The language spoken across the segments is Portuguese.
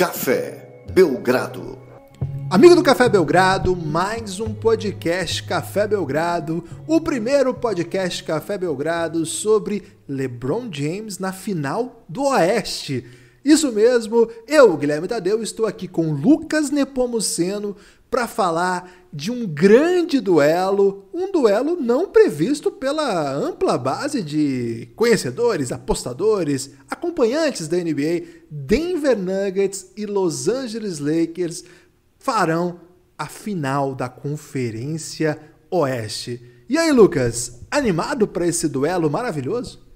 Café Belgrado. Amigo do Café Belgrado, mais um podcast Café Belgrado, o primeiro podcast Café Belgrado sobre LeBron James na final do Oeste. Isso mesmo, eu, Guilherme Tadeu, estou aqui com Lucas Nepomuceno para falar de um grande duelo, um duelo não previsto pela ampla base de conhecedores, apostadores, acompanhantes da NBA. Denver Nuggets e Los Angeles Lakers farão a final da Conferência Oeste. E aí, Lucas, animado para esse duelo maravilhoso?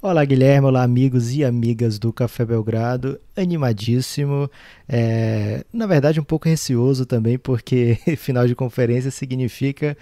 Olá, Guilherme. Olá, amigos e amigas do Café Belgrado. Animadíssimo. É, na verdade, um pouco receoso também, porque final de conferência significa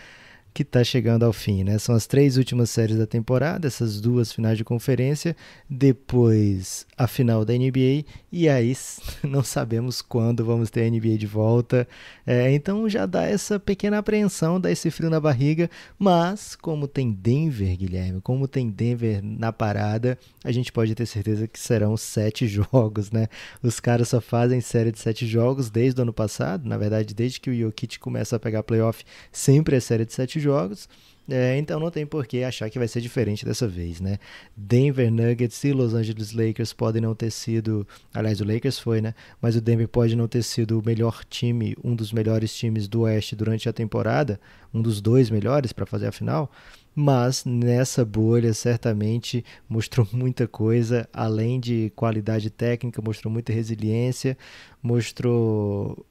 que está chegando ao fim, né? São as três últimas séries da temporada, essas duas finais de conferência, depois a final da NBA e aí não sabemos quando vamos ter a NBA de volta. É, então já dá essa pequena apreensão, dá esse frio na barriga, mas como tem Denver, Guilherme, como tem Denver na parada, a gente pode ter certeza que serão sete jogos, né? Os caras só fazem série de sete jogos desde o ano passado, na verdade desde que o Jokic começa a pegar playoff, sempre é série de sete jogos jogos. É, então não tem por que achar que vai ser diferente dessa vez, né? Denver Nuggets e Los Angeles Lakers podem não ter sido, aliás, o Lakers foi, né? Mas o Denver pode não ter sido o melhor time, um dos melhores times do Oeste durante a temporada, um dos dois melhores para fazer a final, mas nessa bolha certamente mostrou muita coisa, além de qualidade técnica, mostrou muita resiliência, mostrou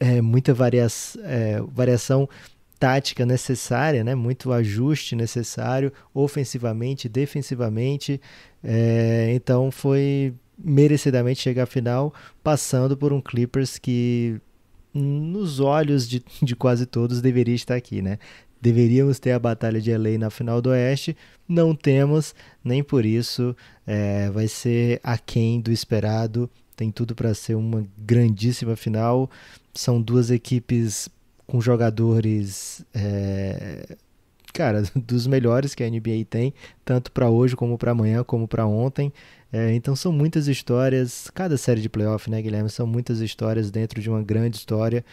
é, muita varia é, variação tática necessária, né? muito ajuste necessário, ofensivamente, defensivamente. É, então foi merecidamente chegar à final, passando por um Clippers que, nos olhos de, de quase todos, deveria estar aqui. Né? Deveríamos ter a Batalha de LA na final do Oeste, não temos, nem por isso é, vai ser aquém do esperado. Tem tudo para ser uma grandíssima final. São duas equipes com jogadores é, cara dos melhores que a NBA tem tanto para hoje como para amanhã como para ontem é, então são muitas histórias cada série de playoff né Guilherme são muitas histórias dentro de uma grande história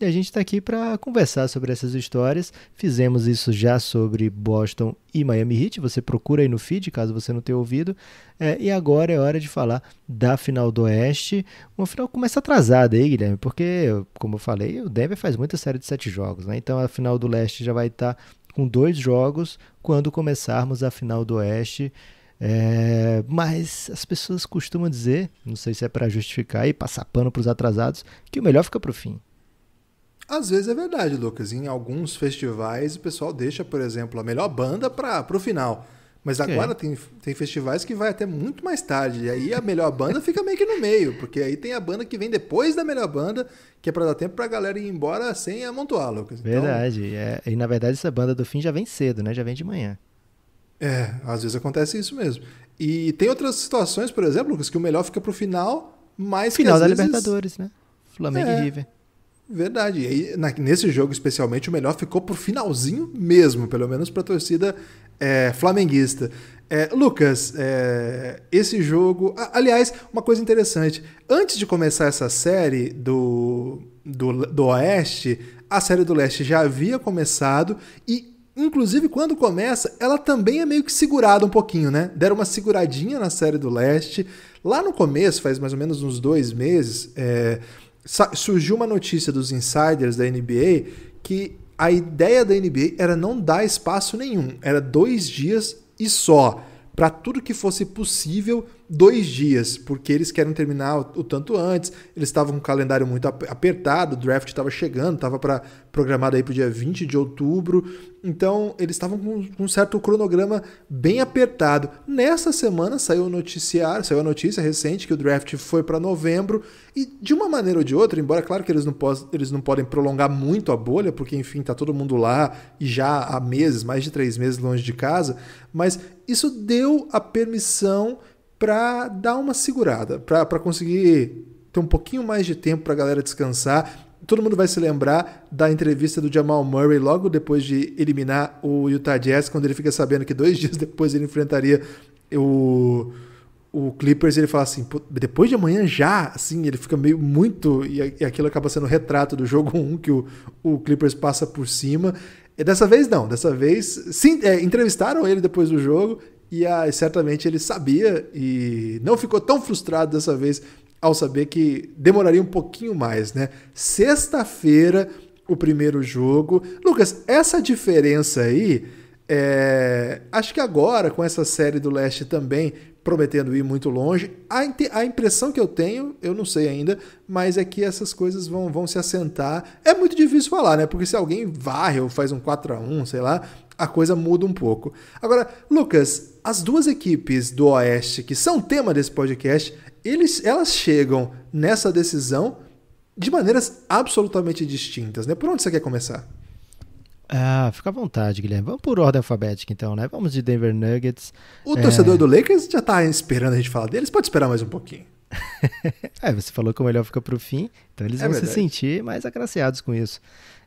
e a gente está aqui para conversar sobre essas histórias. Fizemos isso já sobre Boston e Miami Heat. Você procura aí no feed, caso você não tenha ouvido. É, e agora é hora de falar da final do Oeste. Uma final começa atrasada aí, Guilherme, porque, como eu falei, o Denver faz muita série de sete jogos. Né? Então a final do Leste já vai estar tá com dois jogos quando começarmos a final do Oeste. É, mas as pessoas costumam dizer, não sei se é para justificar e passar pano para os atrasados, que o melhor fica para o fim. Às vezes é verdade, Lucas. Em alguns festivais o pessoal deixa, por exemplo, a melhor banda para o final. Mas é. agora tem, tem festivais que vai até muito mais tarde. E aí a melhor banda fica meio que no meio, porque aí tem a banda que vem depois da melhor banda, que é para dar tempo para a galera ir embora sem amontoar, Lucas. Então... Verdade. É, e na verdade essa banda do fim já vem cedo, né? Já vem de manhã. É, às vezes acontece isso mesmo. E tem outras situações, por exemplo, Lucas, que o melhor fica para o final, mas final que da vezes... Libertadores, né? Flamengo é. e River. Verdade. E na, nesse jogo, especialmente, o melhor ficou pro finalzinho mesmo, pelo menos pra torcida é, flamenguista. É, Lucas, é, esse jogo. Aliás, uma coisa interessante. Antes de começar essa série do, do, do Oeste, a série do Leste já havia começado e inclusive quando começa, ela também é meio que segurada um pouquinho, né? Deram uma seguradinha na série do leste. Lá no começo, faz mais ou menos uns dois meses, é, surgiu uma notícia dos insiders da NBA que a ideia da NBA era não dar espaço nenhum, era dois dias e só, para tudo que fosse possível dois dias, porque eles querem terminar o, o tanto antes. Eles estavam com o calendário muito apertado, o draft estava chegando, estava para programado aí para o dia 20 de outubro. Então, eles estavam com, com, um certo cronograma bem apertado. Nessa semana saiu o noticiário, saiu a notícia recente que o draft foi para novembro e de uma maneira ou de outra, embora claro que eles não, eles não podem prolongar muito a bolha, porque enfim, tá todo mundo lá e já há meses, mais de três meses longe de casa, mas isso deu a permissão para dar uma segurada, para conseguir ter um pouquinho mais de tempo para a galera descansar. Todo mundo vai se lembrar da entrevista do Jamal Murray logo depois de eliminar o Utah Jazz, quando ele fica sabendo que dois dias depois ele enfrentaria o, o Clippers. Ele fala assim: depois de amanhã já? Assim, ele fica meio muito. E, e aquilo acaba sendo o retrato do jogo 1 que o, o Clippers passa por cima. E dessa vez não, dessa vez sim, é, entrevistaram ele depois do jogo ah, e certamente ele sabia e não ficou tão frustrado dessa vez ao saber que demoraria um pouquinho mais, né? Sexta-feira, o primeiro jogo. Lucas, essa diferença aí, é... acho que agora, com essa série do leste também prometendo ir muito longe, a, a impressão que eu tenho, eu não sei ainda, mas é que essas coisas vão, vão se assentar. É muito difícil falar, né? Porque se alguém varre ou faz um 4 a 1 sei lá, a coisa muda um pouco. Agora, Lucas, as duas equipes do Oeste, que são tema desse podcast, eles, elas chegam nessa decisão de maneiras absolutamente distintas, né? Por onde você quer começar? Ah, fica à vontade, Guilherme. Vamos por ordem alfabética, então, né? Vamos de Denver Nuggets. O é... torcedor do Lakers já tá esperando a gente falar deles, pode esperar mais um pouquinho. é, você falou que o melhor fica o fim, então eles é vão verdade. se sentir mais agraciados com isso.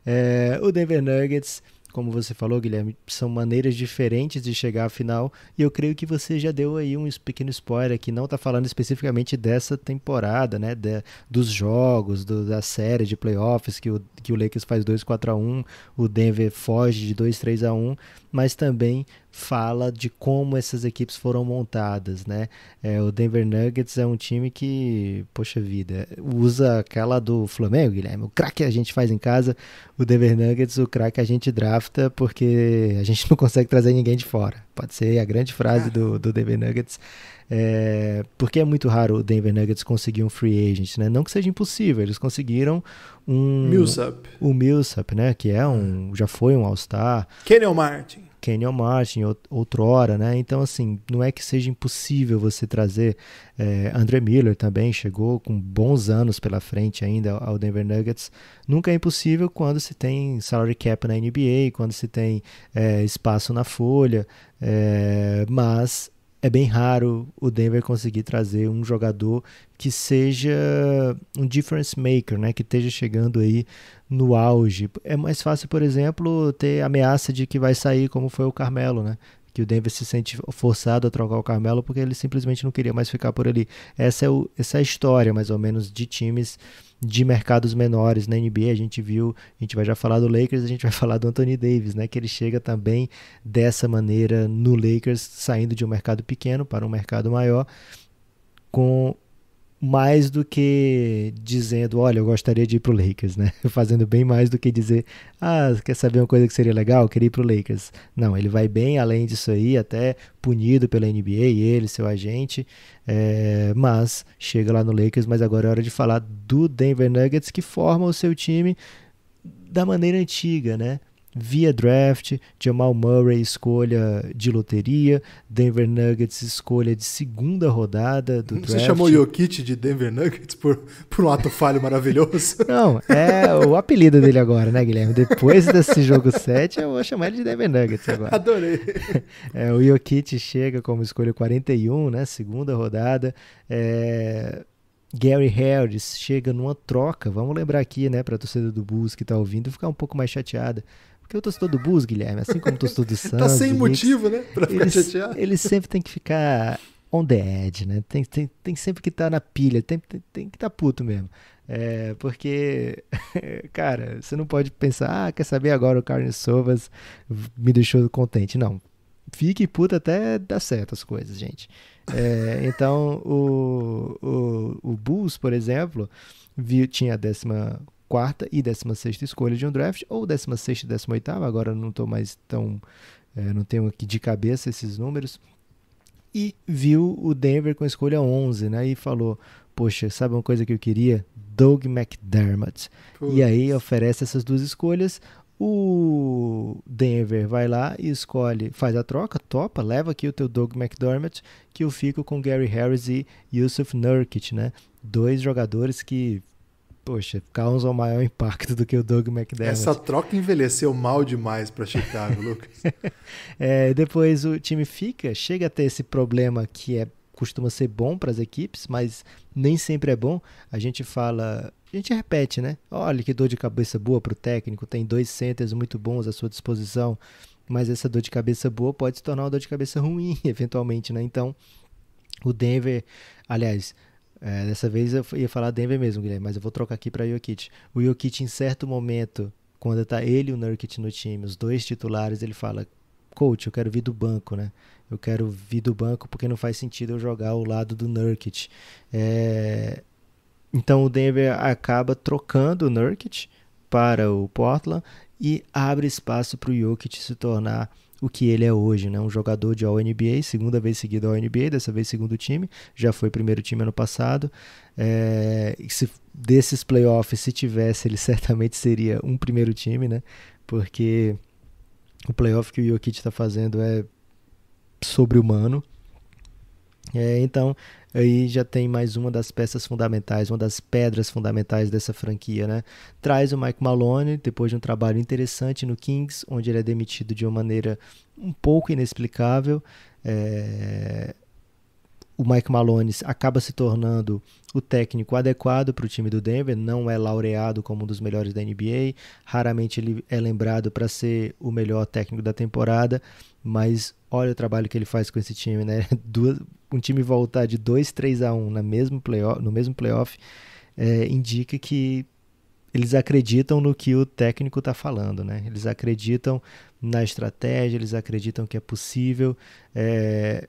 É, o Denver Nuggets como você falou, Guilherme, são maneiras diferentes de chegar à final. E eu creio que você já deu aí um pequeno spoiler que não está falando especificamente dessa temporada, né? De, dos jogos, do, da série de playoffs, que o, que o Lakers faz 2-4 a 1, o Denver foge de 2-3 a 1 mas também fala de como essas equipes foram montadas, né? É, o Denver Nuggets é um time que, poxa vida, usa aquela do Flamengo, Guilherme. O craque a gente faz em casa, o Denver Nuggets, o craque a gente drafta porque a gente não consegue trazer ninguém de fora. Pode ser a grande frase é. do, do Denver Nuggets é, porque é muito raro o Denver Nuggets conseguir um free agent, né? Não que seja impossível, eles conseguiram um... Millsap. O Millsap, né? Que é um... É. já foi um All-Star. Kenyon Martin. Kenyon Martin, outrora, né? Então, assim, não é que seja impossível você trazer é, André Miller também, chegou com bons anos pela frente ainda ao Denver Nuggets. Nunca é impossível quando se tem salary cap na NBA, quando se tem é, espaço na folha, é, mas é bem raro o Denver conseguir trazer um jogador que seja um difference maker, né? Que esteja chegando aí no auge. É mais fácil, por exemplo, ter ameaça de que vai sair, como foi o Carmelo, né? que o Denver se sente forçado a trocar o Carmelo porque ele simplesmente não queria mais ficar por ali. Essa é, o, essa é a história, mais ou menos, de times de mercados menores na NBA. A gente viu, a gente vai já falar do Lakers, a gente vai falar do Anthony Davis, né? Que ele chega também dessa maneira no Lakers, saindo de um mercado pequeno para um mercado maior, com mais do que dizendo, olha, eu gostaria de ir pro Lakers, né? Fazendo bem mais do que dizer, ah, quer saber uma coisa que seria legal? Eu queria ir pro Lakers. Não, ele vai bem além disso aí, até punido pela NBA, ele, seu agente, é, mas chega lá no Lakers, mas agora é hora de falar do Denver Nuggets, que forma o seu time da maneira antiga, né? via draft, Jamal Murray escolha de loteria, Denver Nuggets escolha de segunda rodada do Você draft. Você chamou Jokic de Denver Nuggets por, por um ato falho maravilhoso? Não, é o apelido dele agora, né, Guilherme? Depois desse jogo 7, eu vou chamar ele de Denver Nuggets agora. Adorei. É, o Jokic chega como escolha 41, né, segunda rodada, é... Gary Harris chega numa troca. Vamos lembrar aqui, né, para a torcida do Bulls que está ouvindo ficar um pouco mais chateada. Porque eu tô do Bus, Guilherme, assim como tô do Santos. tá sem motivo, né? Pra ficar eles, chateado. sempre tem que ficar on the edge, né? Tem, tem, tem sempre que estar tá na pilha, tem, tem, tem que estar tá puto mesmo. É, porque, cara, você não pode pensar, ah, quer saber agora o Carlos Sovas me deixou contente. Não. Fique puto até dar certo as coisas, gente. É, então, o, o, o Bulls, por exemplo, viu, tinha a décima quarta e décima sexta escolha de um draft, ou décima sexta e décima oitava agora não estou mais tão. É, não tenho aqui de cabeça esses números. E viu o Denver com a escolha 11, né? E falou: Poxa, sabe uma coisa que eu queria? Doug McDermott. Puts. E aí oferece essas duas escolhas. O Denver vai lá e escolhe, faz a troca, topa, leva aqui o teu Doug McDermott, que eu fico com Gary Harris e Yusuf Nurkic, né? Dois jogadores que poxa, causam maior impacto do que o Doug McDermott. Essa troca envelheceu mal demais para Chicago, Lucas. é, depois o time fica, chega a ter esse problema que é costuma ser bom para as equipes, mas nem sempre é bom. A gente fala, a gente repete, né? Olha que dor de cabeça boa para o técnico, tem dois centers muito bons à sua disposição, mas essa dor de cabeça boa pode se tornar uma dor de cabeça ruim, eventualmente, né? Então, o Denver, aliás, é, dessa vez eu ia falar Denver mesmo, Guilherme, mas eu vou trocar aqui para Jokic. O Jokic, em certo momento, quando tá ele e o Nurkic no time, os dois titulares, ele fala: Coach, eu quero vir do banco, né? Eu quero vir do banco porque não faz sentido eu jogar ao lado do Nurkic. É... Então o Denver acaba trocando o Nurkic para o Portland e abre espaço para o Jokic se tornar o que ele é hoje, né? Um jogador de All-NBA, segunda vez seguida All-NBA, dessa vez segundo time, já foi primeiro time ano passado. É, se, desses playoffs, se tivesse, ele certamente seria um primeiro time, né? Porque o playoff que o Jokic está fazendo é sobre-humano. É, então, aí já tem mais uma das peças fundamentais, uma das pedras fundamentais dessa franquia, né? Traz o Mike Malone depois de um trabalho interessante no Kings, onde ele é demitido de uma maneira um pouco inexplicável. É, o Mike Malone acaba se tornando o técnico adequado para o time do Denver, não é laureado como um dos melhores da NBA, raramente ele é lembrado para ser o melhor técnico da temporada, mas olha o trabalho que ele faz com esse time, né? Duas, um time voltar de 2-3 a 1 na mesmo playoff, no mesmo playoff é, indica que eles acreditam no que o técnico está falando, né? Eles acreditam na estratégia, eles acreditam que é possível. É,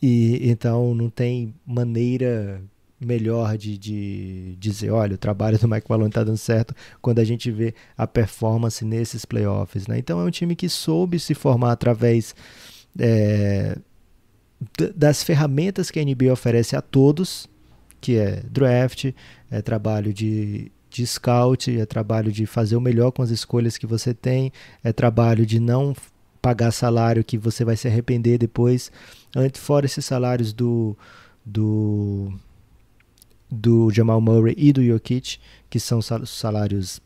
e então não tem maneira melhor de, de dizer, olha, o trabalho do Mike Malone está dando certo quando a gente vê a performance nesses playoffs. Né? Então é um time que soube se formar através é, das ferramentas que a NBA oferece a todos, que é draft, é trabalho de, de scout, é trabalho de fazer o melhor com as escolhas que você tem, é trabalho de não pagar salário que você vai se arrepender depois antes fora esses salários do do do Jamal Murray e do Jokic, que são salários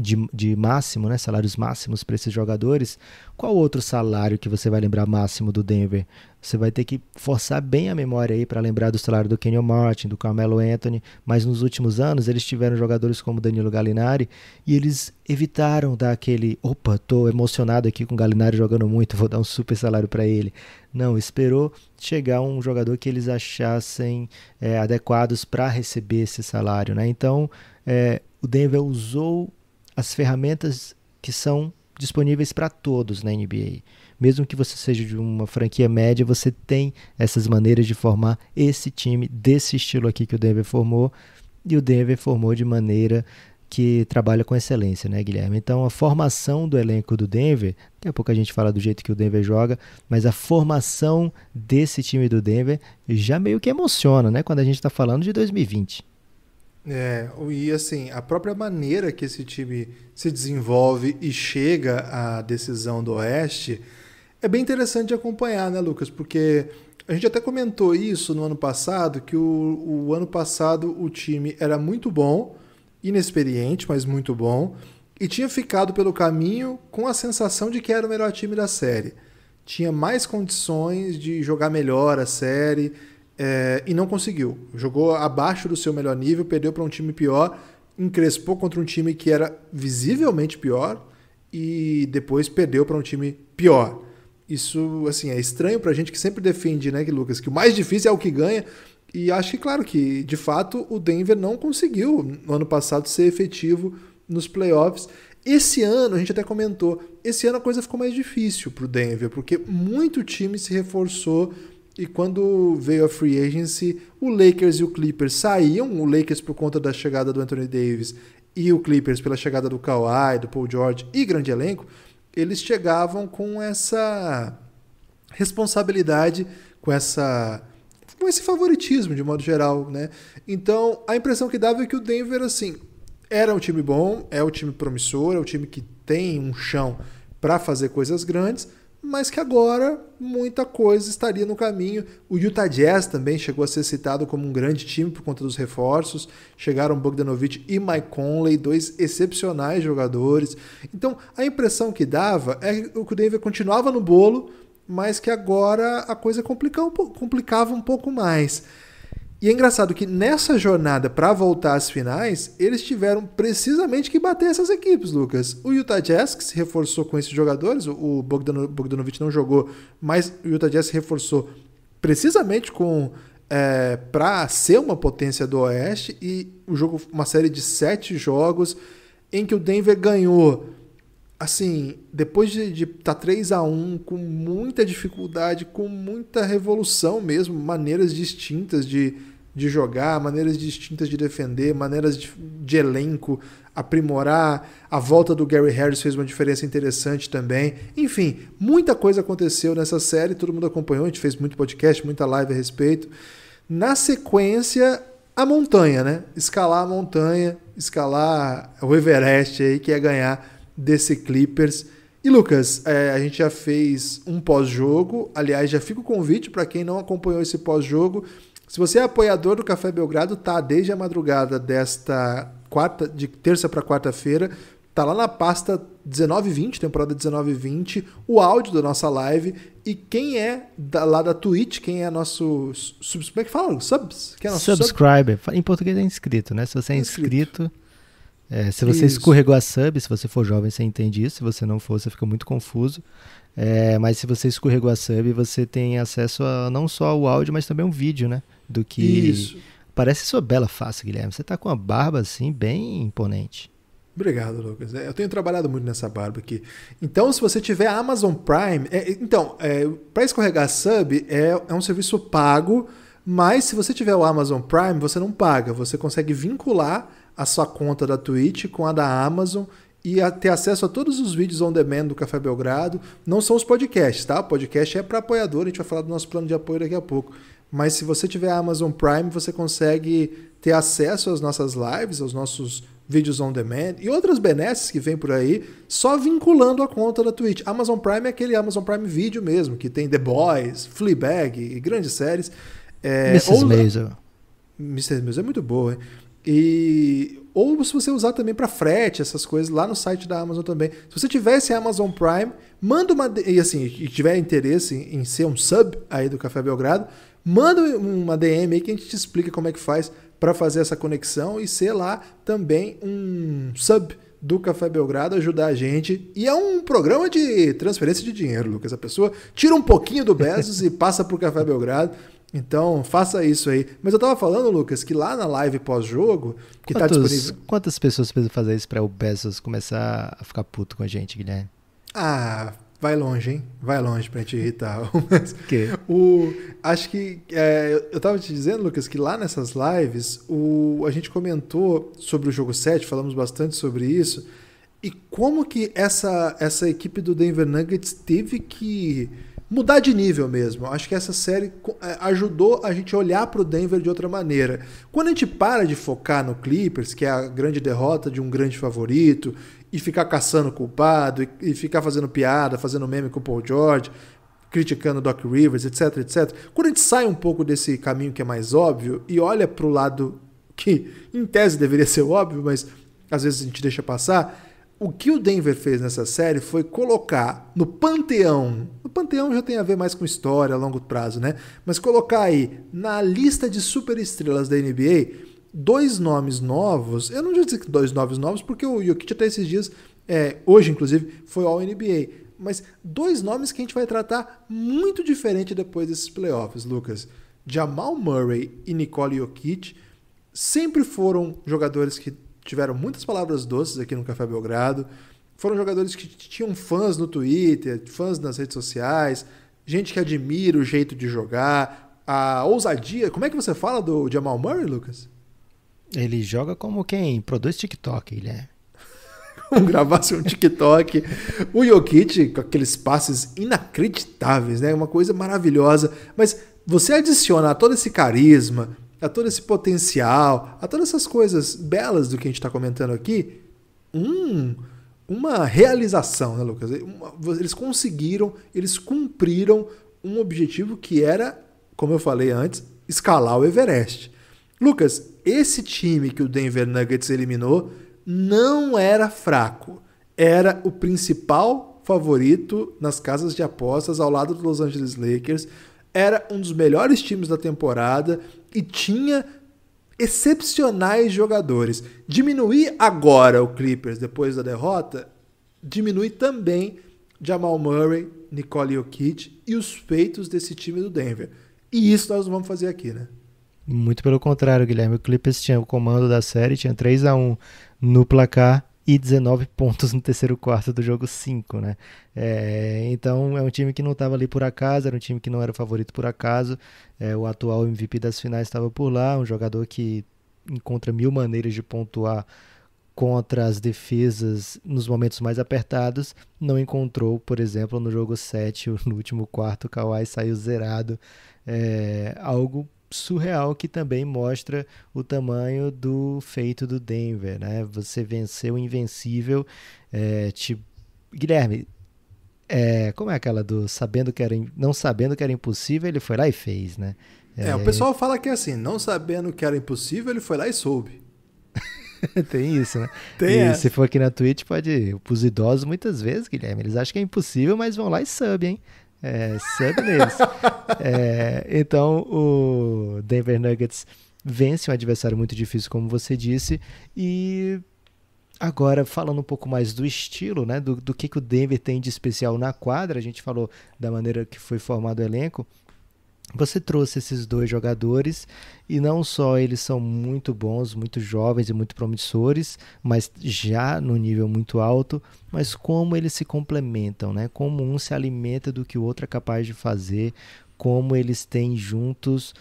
de, de máximo, né? Salários máximos para esses jogadores. Qual outro salário que você vai lembrar máximo do Denver? Você vai ter que forçar bem a memória aí para lembrar do salário do Kenyon Martin, do Carmelo Anthony, mas nos últimos anos eles tiveram jogadores como Danilo Gallinari e eles evitaram dar aquele, opa, tô emocionado aqui com o Gallinari jogando muito, vou dar um super salário para ele. Não, esperou chegar um jogador que eles achassem é, adequados para receber esse salário. Né? Então, é, o Denver usou as ferramentas que são disponíveis para todos na NBA. Mesmo que você seja de uma franquia média, você tem essas maneiras de formar esse time desse estilo aqui que o Denver formou. E o Denver formou de maneira que trabalha com excelência, né, Guilherme? Então, a formação do elenco do Denver, daqui a pouco a gente fala do jeito que o Denver joga, mas a formação desse time do Denver já meio que emociona, né, quando a gente está falando de 2020. É, e assim, a própria maneira que esse time se desenvolve e chega à decisão do Oeste é bem interessante de acompanhar, né, Lucas? Porque a gente até comentou isso no ano passado, que o, o ano passado o time era muito bom, inexperiente, mas muito bom, e tinha ficado pelo caminho com a sensação de que era o melhor time da série. Tinha mais condições de jogar melhor a série é, e não conseguiu. Jogou abaixo do seu melhor nível, perdeu para um time pior, encrespou contra um time que era visivelmente pior e depois perdeu para um time pior. Isso, assim, é estranho a gente que sempre defende, né, que Lucas, que o mais difícil é o que ganha, e acho que, claro, que de fato o Denver não conseguiu no ano passado ser efetivo nos playoffs. Esse ano, a gente até comentou, esse ano a coisa ficou mais difícil para o Denver, porque muito time se reforçou e quando veio a free agency, o Lakers e o Clippers saíam, o Lakers por conta da chegada do Anthony Davis e o Clippers pela chegada do Kawhi, do Paul George e grande elenco, eles chegavam com essa responsabilidade, com essa com esse favoritismo de modo geral, né? Então, a impressão que dava é que o Denver assim, era um time bom, é um time promissor, é um time que tem um chão para fazer coisas grandes, mas que agora muita coisa estaria no caminho. O Utah Jazz também chegou a ser citado como um grande time por conta dos reforços. Chegaram Bogdanovich e Mike Conley, dois excepcionais jogadores. Então, a impressão que dava é que o Denver continuava no bolo, mas que agora a coisa complica um pouco, complicava um pouco mais. E é engraçado que nessa jornada para voltar às finais, eles tiveram precisamente que bater essas equipes, Lucas. O Utah Jazz, que se reforçou com esses jogadores, o Bogdano, Bogdanovic não jogou, mas o Utah Jazz se reforçou precisamente com é, para ser uma potência do Oeste e o jogo uma série de sete jogos em que o Denver ganhou assim, depois de estar de tá 3 a 1 com muita dificuldade, com muita revolução mesmo, maneiras distintas de, de jogar, maneiras distintas de defender, maneiras de, de elenco, aprimorar. A volta do Gary Harris fez uma diferença interessante também. Enfim, muita coisa aconteceu nessa série, todo mundo acompanhou, a gente fez muito podcast, muita live a respeito. Na sequência, a montanha, né? Escalar a montanha, escalar o Everest aí, que é ganhar desse Clippers. E Lucas, é, a gente já fez um pós-jogo. Aliás, já fica o convite para quem não acompanhou esse pós-jogo. Se você é apoiador do Café Belgrado, tá desde a madrugada desta quarta, de terça para quarta-feira, tá lá na pasta 1920, temporada 1920, o áudio da nossa live. E quem é da, lá da Twitch, quem é nosso. Sub, como é que fala? Subs? Que é nosso Subscriber. Sub... Em português é inscrito, né? Se você é inscrito, inscrito é, se você isso. escorregou a sub, se você for jovem, você entende isso. Se você não for, você fica muito confuso. É, mas se você escorregou a sub, você tem acesso a, não só ao áudio, mas também um vídeo, né? Do que. Isso. Parece sua bela face, Guilherme. Você tá com uma barba assim, bem imponente. Obrigado, Lucas. É, eu tenho trabalhado muito nessa barba aqui. Então, se você tiver Amazon Prime. É, então, é, para escorregar a sub, é, é um serviço pago. Mas se você tiver o Amazon Prime, você não paga. Você consegue vincular a sua conta da Twitch com a da Amazon e a ter acesso a todos os vídeos on demand do Café Belgrado. Não são os podcasts, tá? O podcast é para apoiador, a gente vai falar do nosso plano de apoio daqui a pouco. Mas se você tiver a Amazon Prime, você consegue ter acesso às nossas lives, aos nossos vídeos on demand e outras benesses que vem por aí, só vinculando a conta da Twitch. Amazon Prime é aquele Amazon Prime Video mesmo, que tem The Boys, Fleabag e grandes séries. É, Mrs. Ou... Maisel. Mrs. Maisel é muito boa, hein? E ou se você usar também para frete, essas coisas lá no site da Amazon também. Se você tivesse Amazon Prime, manda uma e assim, e tiver interesse em, em ser um sub aí do Café Belgrado, manda uma DM aí que a gente te explica como é que faz para fazer essa conexão e ser lá também um sub do Café Belgrado ajudar a gente. E é um programa de transferência de dinheiro, Lucas. A pessoa tira um pouquinho do Bezos e passa para o Café Belgrado. Então, faça isso aí. Mas eu tava falando, Lucas, que lá na live pós-jogo, que tá Quantos, tá disponível. Quantas pessoas precisam fazer isso para o Bezos começar a ficar puto com a gente, Guilherme? Ah, vai longe, hein? Vai longe pra te irritar. Mas que? O, acho que. É, eu tava te dizendo, Lucas, que lá nessas lives, o, a gente comentou sobre o jogo 7, falamos bastante sobre isso. E como que essa, essa equipe do Denver Nuggets teve que mudar de nível mesmo. Acho que essa série é, ajudou a gente a olhar para o Denver de outra maneira. Quando a gente para de focar no Clippers, que é a grande derrota de um grande favorito, e ficar caçando culpado, e, ficar fazendo piada, fazendo meme com o Paul George, criticando Doc Rivers, etc, etc. Quando a gente sai um pouco desse caminho que é mais óbvio e olha para o lado que em tese deveria ser óbvio, mas às vezes a gente deixa passar, o que o Denver fez nessa série foi colocar no panteão. O panteão já tem a ver mais com história a longo prazo, né? Mas colocar aí na lista de superestrelas da NBA dois nomes novos. Eu não vou dizer que dois nomes novos, porque o Jokic até esses dias, é, hoje inclusive, foi ao NBA. Mas dois nomes que a gente vai tratar muito diferente depois desses playoffs, Lucas. Jamal Murray e Nicole Jokic sempre foram jogadores que tiveram muitas palavras doces aqui no Café Belgrado. Foram jogadores que tinham fãs no Twitter, fãs nas redes sociais, gente que admira o jeito de jogar, a ousadia. Como é que você fala do Jamal Murray, Lucas? Ele joga como quem produz TikTok, ele é. como gravasse um TikTok. o Jokic com aqueles passes inacreditáveis, né? Uma coisa maravilhosa. Mas você adiciona todo esse carisma, a todo esse potencial, a todas essas coisas belas do que a gente está comentando aqui, uma realização, né, Lucas? Eles conseguiram, eles cumpriram um objetivo que era, como eu falei antes, escalar o Everest. Lucas, esse time que o Denver Nuggets eliminou não era fraco, era o principal favorito nas casas de apostas ao lado dos Los Angeles Lakers, era um dos melhores times da temporada, e tinha excepcionais jogadores. Diminuir agora o Clippers depois da derrota diminui também Jamal Murray, Nicole Jokic e os feitos desse time do Denver. E isso nós vamos fazer aqui, né? Muito pelo contrário, Guilherme. O Clippers tinha o comando da série, tinha 3 a 1 no placar e 19 pontos no terceiro quarto do jogo 5, né? É, então é um time que não estava ali por acaso, era um time que não era o favorito por acaso. É, o atual MVP das finais estava por lá, um jogador que encontra mil maneiras de pontuar contra as defesas nos momentos mais apertados, não encontrou, por exemplo, no jogo 7, no último quarto, o Kawhi saiu zerado. É, algo surreal que também mostra o tamanho do feito do Denver, né? Você venceu o invencível, é, te... Guilherme, é, como é aquela do sabendo que era não sabendo que era impossível, ele foi lá e fez, né? É, é o pessoal fala que é assim, não sabendo que era impossível, ele foi lá e soube. Tem isso, né? Tem e essa. se for aqui na Twitch, pode Os idosos, muitas vezes, Guilherme, eles acham que é impossível, mas vão lá e sabem, hein? É, sério neles. é, então, o Denver Nuggets vence um adversário muito difícil, como você disse, e Agora, falando um pouco mais do estilo, né? Do, do que, que o Denver tem de especial na quadra, a gente falou da maneira que foi formado o elenco. Você trouxe esses dois jogadores e não só eles são muito bons, muito jovens e muito promissores, mas já no nível muito alto, mas como eles se complementam, né? Como um se alimenta do que o outro é capaz de fazer, como eles têm juntos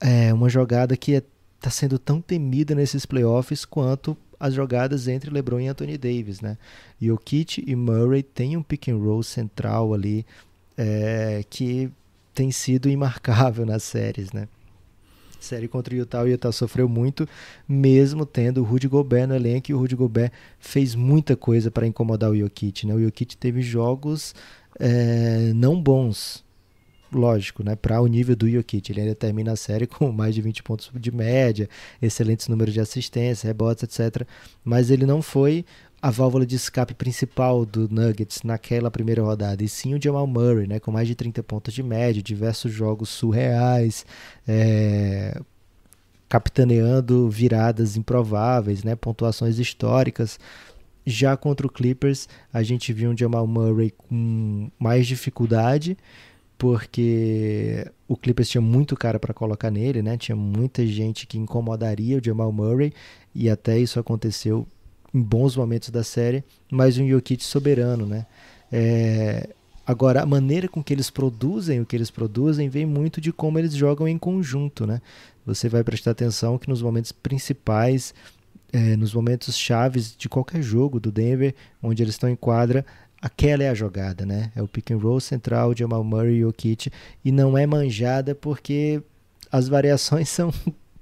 é, uma jogada que está é, tá sendo tão temida nesses playoffs quanto as jogadas entre LeBron e Anthony Davis, né? Jokic e Murray têm um pick and roll central ali é, que tem sido imarcável nas séries, né? série contra o Utah, o Utah sofreu muito, mesmo tendo o Rudy Gobert no elenco, e o Rudy Gobert fez muita coisa para incomodar o Jokic, né? O Jokic teve jogos é, não bons, lógico, né? Para o nível do Jokic, ele ainda termina a série com mais de 20 pontos de média, excelentes números de assistência, rebotes, etc. Mas ele não foi a válvula de escape principal do Nuggets naquela primeira rodada, e sim o Jamal Murray, né, com mais de 30 pontos de média, diversos jogos surreais, é, capitaneando viradas improváveis, né, pontuações históricas. Já contra o Clippers, a gente viu um Jamal Murray com mais dificuldade, porque o Clippers tinha muito cara para colocar nele, né? Tinha muita gente que incomodaria o Jamal Murray e até isso aconteceu em bons momentos da série, mas um Jokic soberano, né? É, Agora, a maneira com que eles produzem o que eles produzem vem muito de como eles jogam em conjunto, né? Você vai prestar atenção que nos momentos principais, é, nos momentos chaves de qualquer jogo do Denver, onde eles estão em quadra, aquela é a jogada, né? É o pick and roll central de Jamal Murray e Jokic, e não é manjada porque as variações são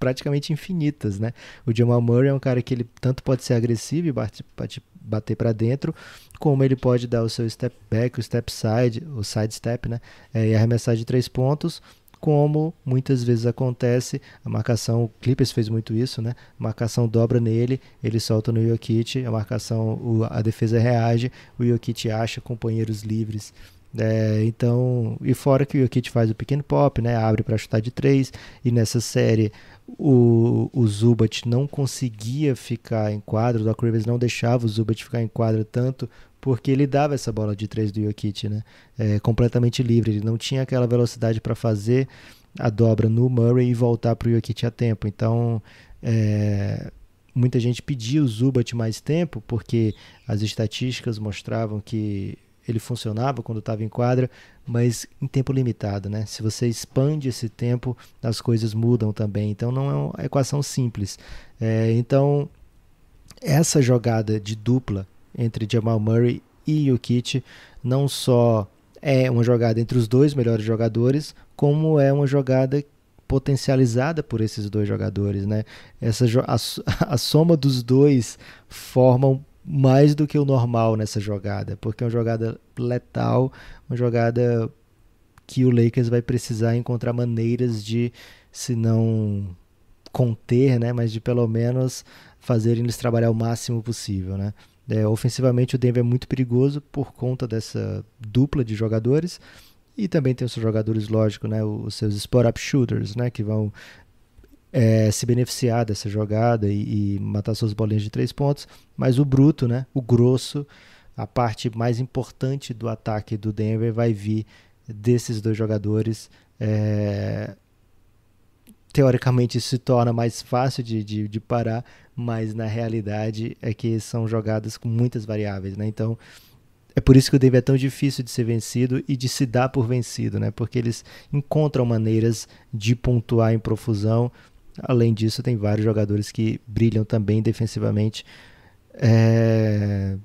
praticamente infinitas, né? O Jamal Murray é um cara que ele tanto pode ser agressivo e bate, bate, bater para dentro, como ele pode dar o seu step back, o step side, o side step, né? É, e arremessar de três pontos, como muitas vezes acontece, a marcação, o Clippers fez muito isso, né? A marcação dobra nele, ele solta no Jokic, a marcação, o, a defesa reage, o Jokic acha companheiros livres. É, então, e fora que o Jokic faz o pequeno pop, né? Abre para chutar de três, e nessa série o, o Zubat não conseguia ficar em quadro, o Doc Rivers não deixava o Zubat ficar em quadro tanto, porque ele dava essa bola de três do Jokic, né? É, completamente livre, ele não tinha aquela velocidade para fazer a dobra no Murray e voltar para o Jokic a tempo. Então, é, muita gente pediu o Zubat mais tempo, porque as estatísticas mostravam que ele funcionava quando estava em quadra, mas em tempo limitado, né? Se você expande esse tempo, as coisas mudam também. Então não é uma equação simples. É, então essa jogada de dupla entre Jamal Murray e Kit não só é uma jogada entre os dois melhores jogadores, como é uma jogada potencializada por esses dois jogadores, né? Essa a, a soma dos dois formam mais do que o normal nessa jogada, porque é uma jogada letal, uma jogada que o Lakers vai precisar encontrar maneiras de, se não conter, né, mas de pelo menos fazer eles trabalhar o máximo possível, né? É, ofensivamente o Denver é muito perigoso por conta dessa dupla de jogadores e também tem os seus jogadores, lógico, né, os seus spot up shooters, né, que vão é, se beneficiar dessa jogada e, e, matar suas bolinhas de três pontos, mas o bruto, né, o grosso, a parte mais importante do ataque do Denver vai vir desses dois jogadores. É, teoricamente isso se torna mais fácil de, de, de, parar, mas na realidade é que são jogadas com muitas variáveis, né? Então é por isso que o Denver é tão difícil de ser vencido e de se dar por vencido, né? Porque eles encontram maneiras de pontuar em profusão Além disso, tem vários jogadores que brilham também defensivamente. É...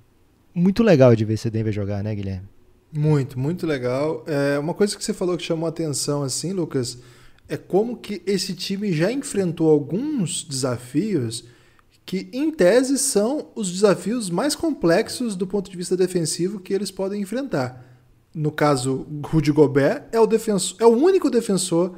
Muito legal de ver esse Denver jogar, né, Guilherme? Muito, muito legal. É, uma coisa que você falou que chamou atenção, assim, Lucas, é como que esse time já enfrentou alguns desafios que, em tese, são os desafios mais complexos do ponto de vista defensivo que eles podem enfrentar. No caso, Rudy Gobert é o, defenso, é o único defensor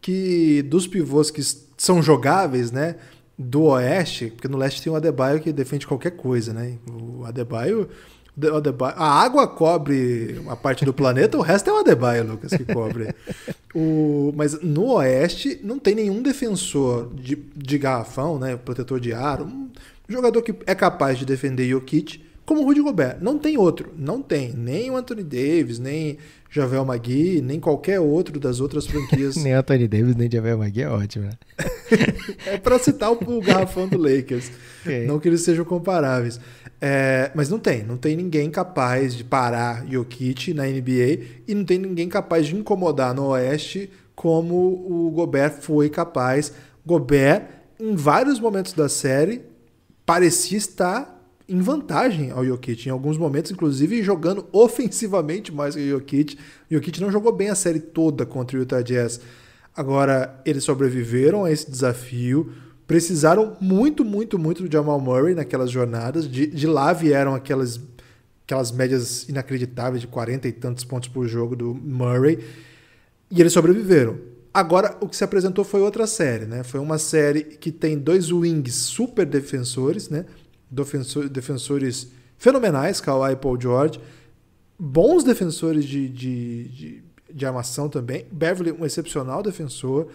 que dos pivôs que são jogáveis, né? Do Oeste, porque no Leste tem o Adebayo que defende qualquer coisa, né? O Adebayo, o Adebayo a água cobre uma parte do planeta, o resto é o Adebayo, Lucas, que cobre. O, mas no Oeste não tem nenhum defensor de, de garrafão, né? Protetor de aro, um jogador que é capaz de defender Jokic como o Rudy Gobert. Não tem outro, não tem. Nem o Anthony Davis, nem Javel Magui, nem qualquer outro das outras franquias. nem Anthony Davis, nem Javel Magui é ótimo, né? é para citar o garrafão do Lakers. Okay. Não que eles sejam comparáveis. É, mas não tem. Não tem ninguém capaz de parar Jokic na NBA e não tem ninguém capaz de incomodar no Oeste como o Gobert foi capaz. Gobert, em vários momentos da série, parecia estar em vantagem ao Jokic em alguns momentos, inclusive jogando ofensivamente mais que o Jokic. O Jokic não jogou bem a série toda contra o Utah Jazz. Agora, eles sobreviveram a esse desafio, precisaram muito, muito, muito do Jamal Murray naquelas jornadas. De, de lá vieram aquelas, aquelas médias inacreditáveis de 40 e tantos pontos por jogo do Murray. E eles sobreviveram. Agora, o que se apresentou foi outra série, né? Foi uma série que tem dois wings super defensores, né? defensor, defensores fenomenais, Kawhi e Paul George, bons defensores de, de, de, de armação também, Beverly um excepcional defensor,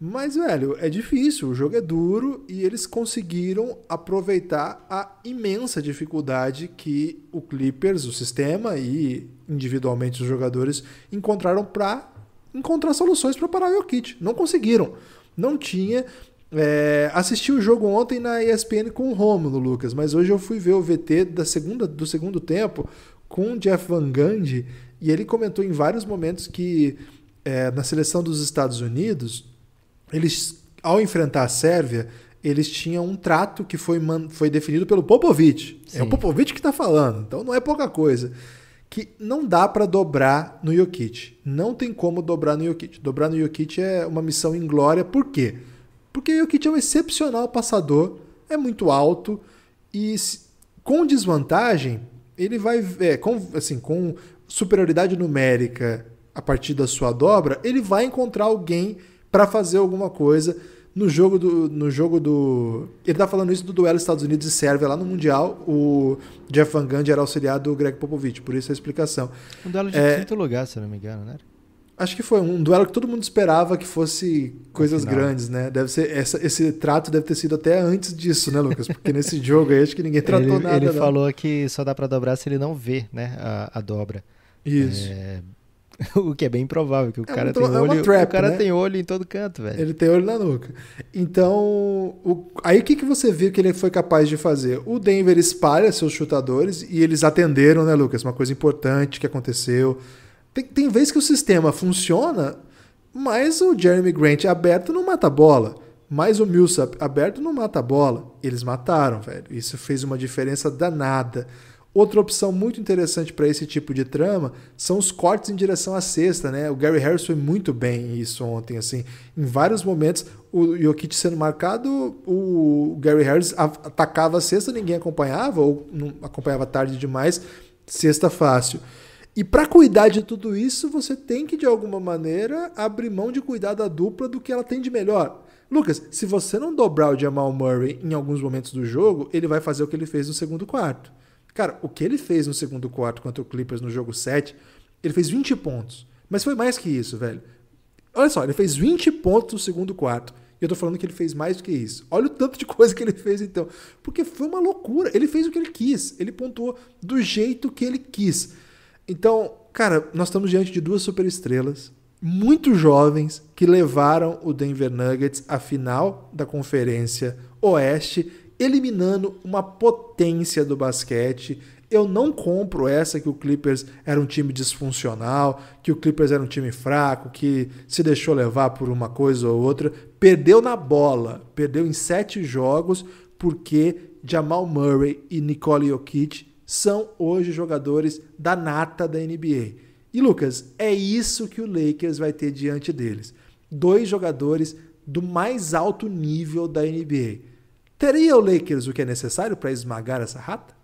mas, velho, é difícil, o jogo é duro e eles conseguiram aproveitar a imensa dificuldade que o Clippers, o sistema e individualmente os jogadores encontraram para encontrar soluções para parar o Jokic. Não conseguiram. Não tinha. É, assisti o jogo ontem na ESPN com o Romulo, Lucas, mas hoje eu fui ver o VT da segunda, do segundo tempo com o Jeff Van Gundy e ele comentou em vários momentos que é, na seleção dos Estados Unidos, eles, ao enfrentar a Sérvia, eles tinham um trato que foi, foi definido pelo Popovic. Sim. É o Popovic que está falando, então não é pouca coisa. Que não dá para dobrar no Jokic. Não tem como dobrar no Jokic. Dobrar no Jokic é uma missão inglória, por quê? Porque porque o Jokic é um excepcional passador, é muito alto e com desvantagem, ele vai é, com, assim, com superioridade numérica a partir da sua dobra, ele vai encontrar alguém para fazer alguma coisa no jogo do no jogo do ele tá falando isso do duelo Estados Unidos e Sérvia lá no mundial, o Jeff Van Gundy era auxiliar do Greg Popovich, por isso a explicação. Um duelo de é... quinto lugar, se não me engano, né? Acho que foi um duelo que todo mundo esperava que fosse coisas grandes, né? Deve ser essa, esse trato deve ter sido até antes disso, né, Lucas? Porque nesse jogo aí acho que ninguém tratou ele, nada. Ele não. falou que só dá para dobrar se ele não vê, né, a, a dobra. Isso. É... o que é bem improvável, que o é cara um, tem é olho, trap, o cara né? tem olho em todo canto, velho. Ele tem olho na nuca. Então, o, aí o que, que você viu que ele foi capaz de fazer? O Denver espalha seus chutadores e eles atenderam, né, Lucas? Uma coisa importante que aconteceu. Tem, tem vezes que o sistema funciona, mas o Jeremy Grant aberto não mata bola. Mas o Millsap aberto não mata bola. Eles mataram, velho. Isso fez uma diferença danada. Outra opção muito interessante para esse tipo de trama são os cortes em direção à cesta, né? O Gary Harris foi muito bem isso ontem, assim. Em vários momentos, o Jokic sendo marcado, o Gary Harris atacava a cesta, ninguém acompanhava, ou acompanhava tarde demais, cesta fácil. E para cuidar de tudo isso, você tem que, de alguma maneira, abrir mão de cuidar da dupla do que ela tem de melhor. Lucas, se você não dobrar o Jamal Murray em alguns momentos do jogo, ele vai fazer o que ele fez no segundo quarto. Cara, o que ele fez no segundo quarto contra o Clippers no jogo 7, ele fez 20 pontos. Mas foi mais que isso, velho. Olha só, ele fez 20 pontos no segundo quarto. E eu tô falando que ele fez mais do que isso. Olha o tanto de coisa que ele fez então. Porque foi uma loucura. Ele fez o que ele quis. Ele pontuou do jeito que ele quis. Então, cara, nós estamos diante de duas superestrelas muito jovens que levaram o Denver Nuggets à final da Conferência Oeste, eliminando uma potência do basquete. Eu não compro essa que o Clippers era um time disfuncional, que o Clippers era um time fraco, que se deixou levar por uma coisa ou outra. Perdeu na bola, perdeu em sete jogos, porque Jamal Murray e Nicole Jokic são hoje jogadores da nata da NBA. E Lucas, é isso que o Lakers vai ter diante deles. Dois jogadores do mais alto nível da NBA. Teria o Lakers o que é necessário para esmagar essa rata?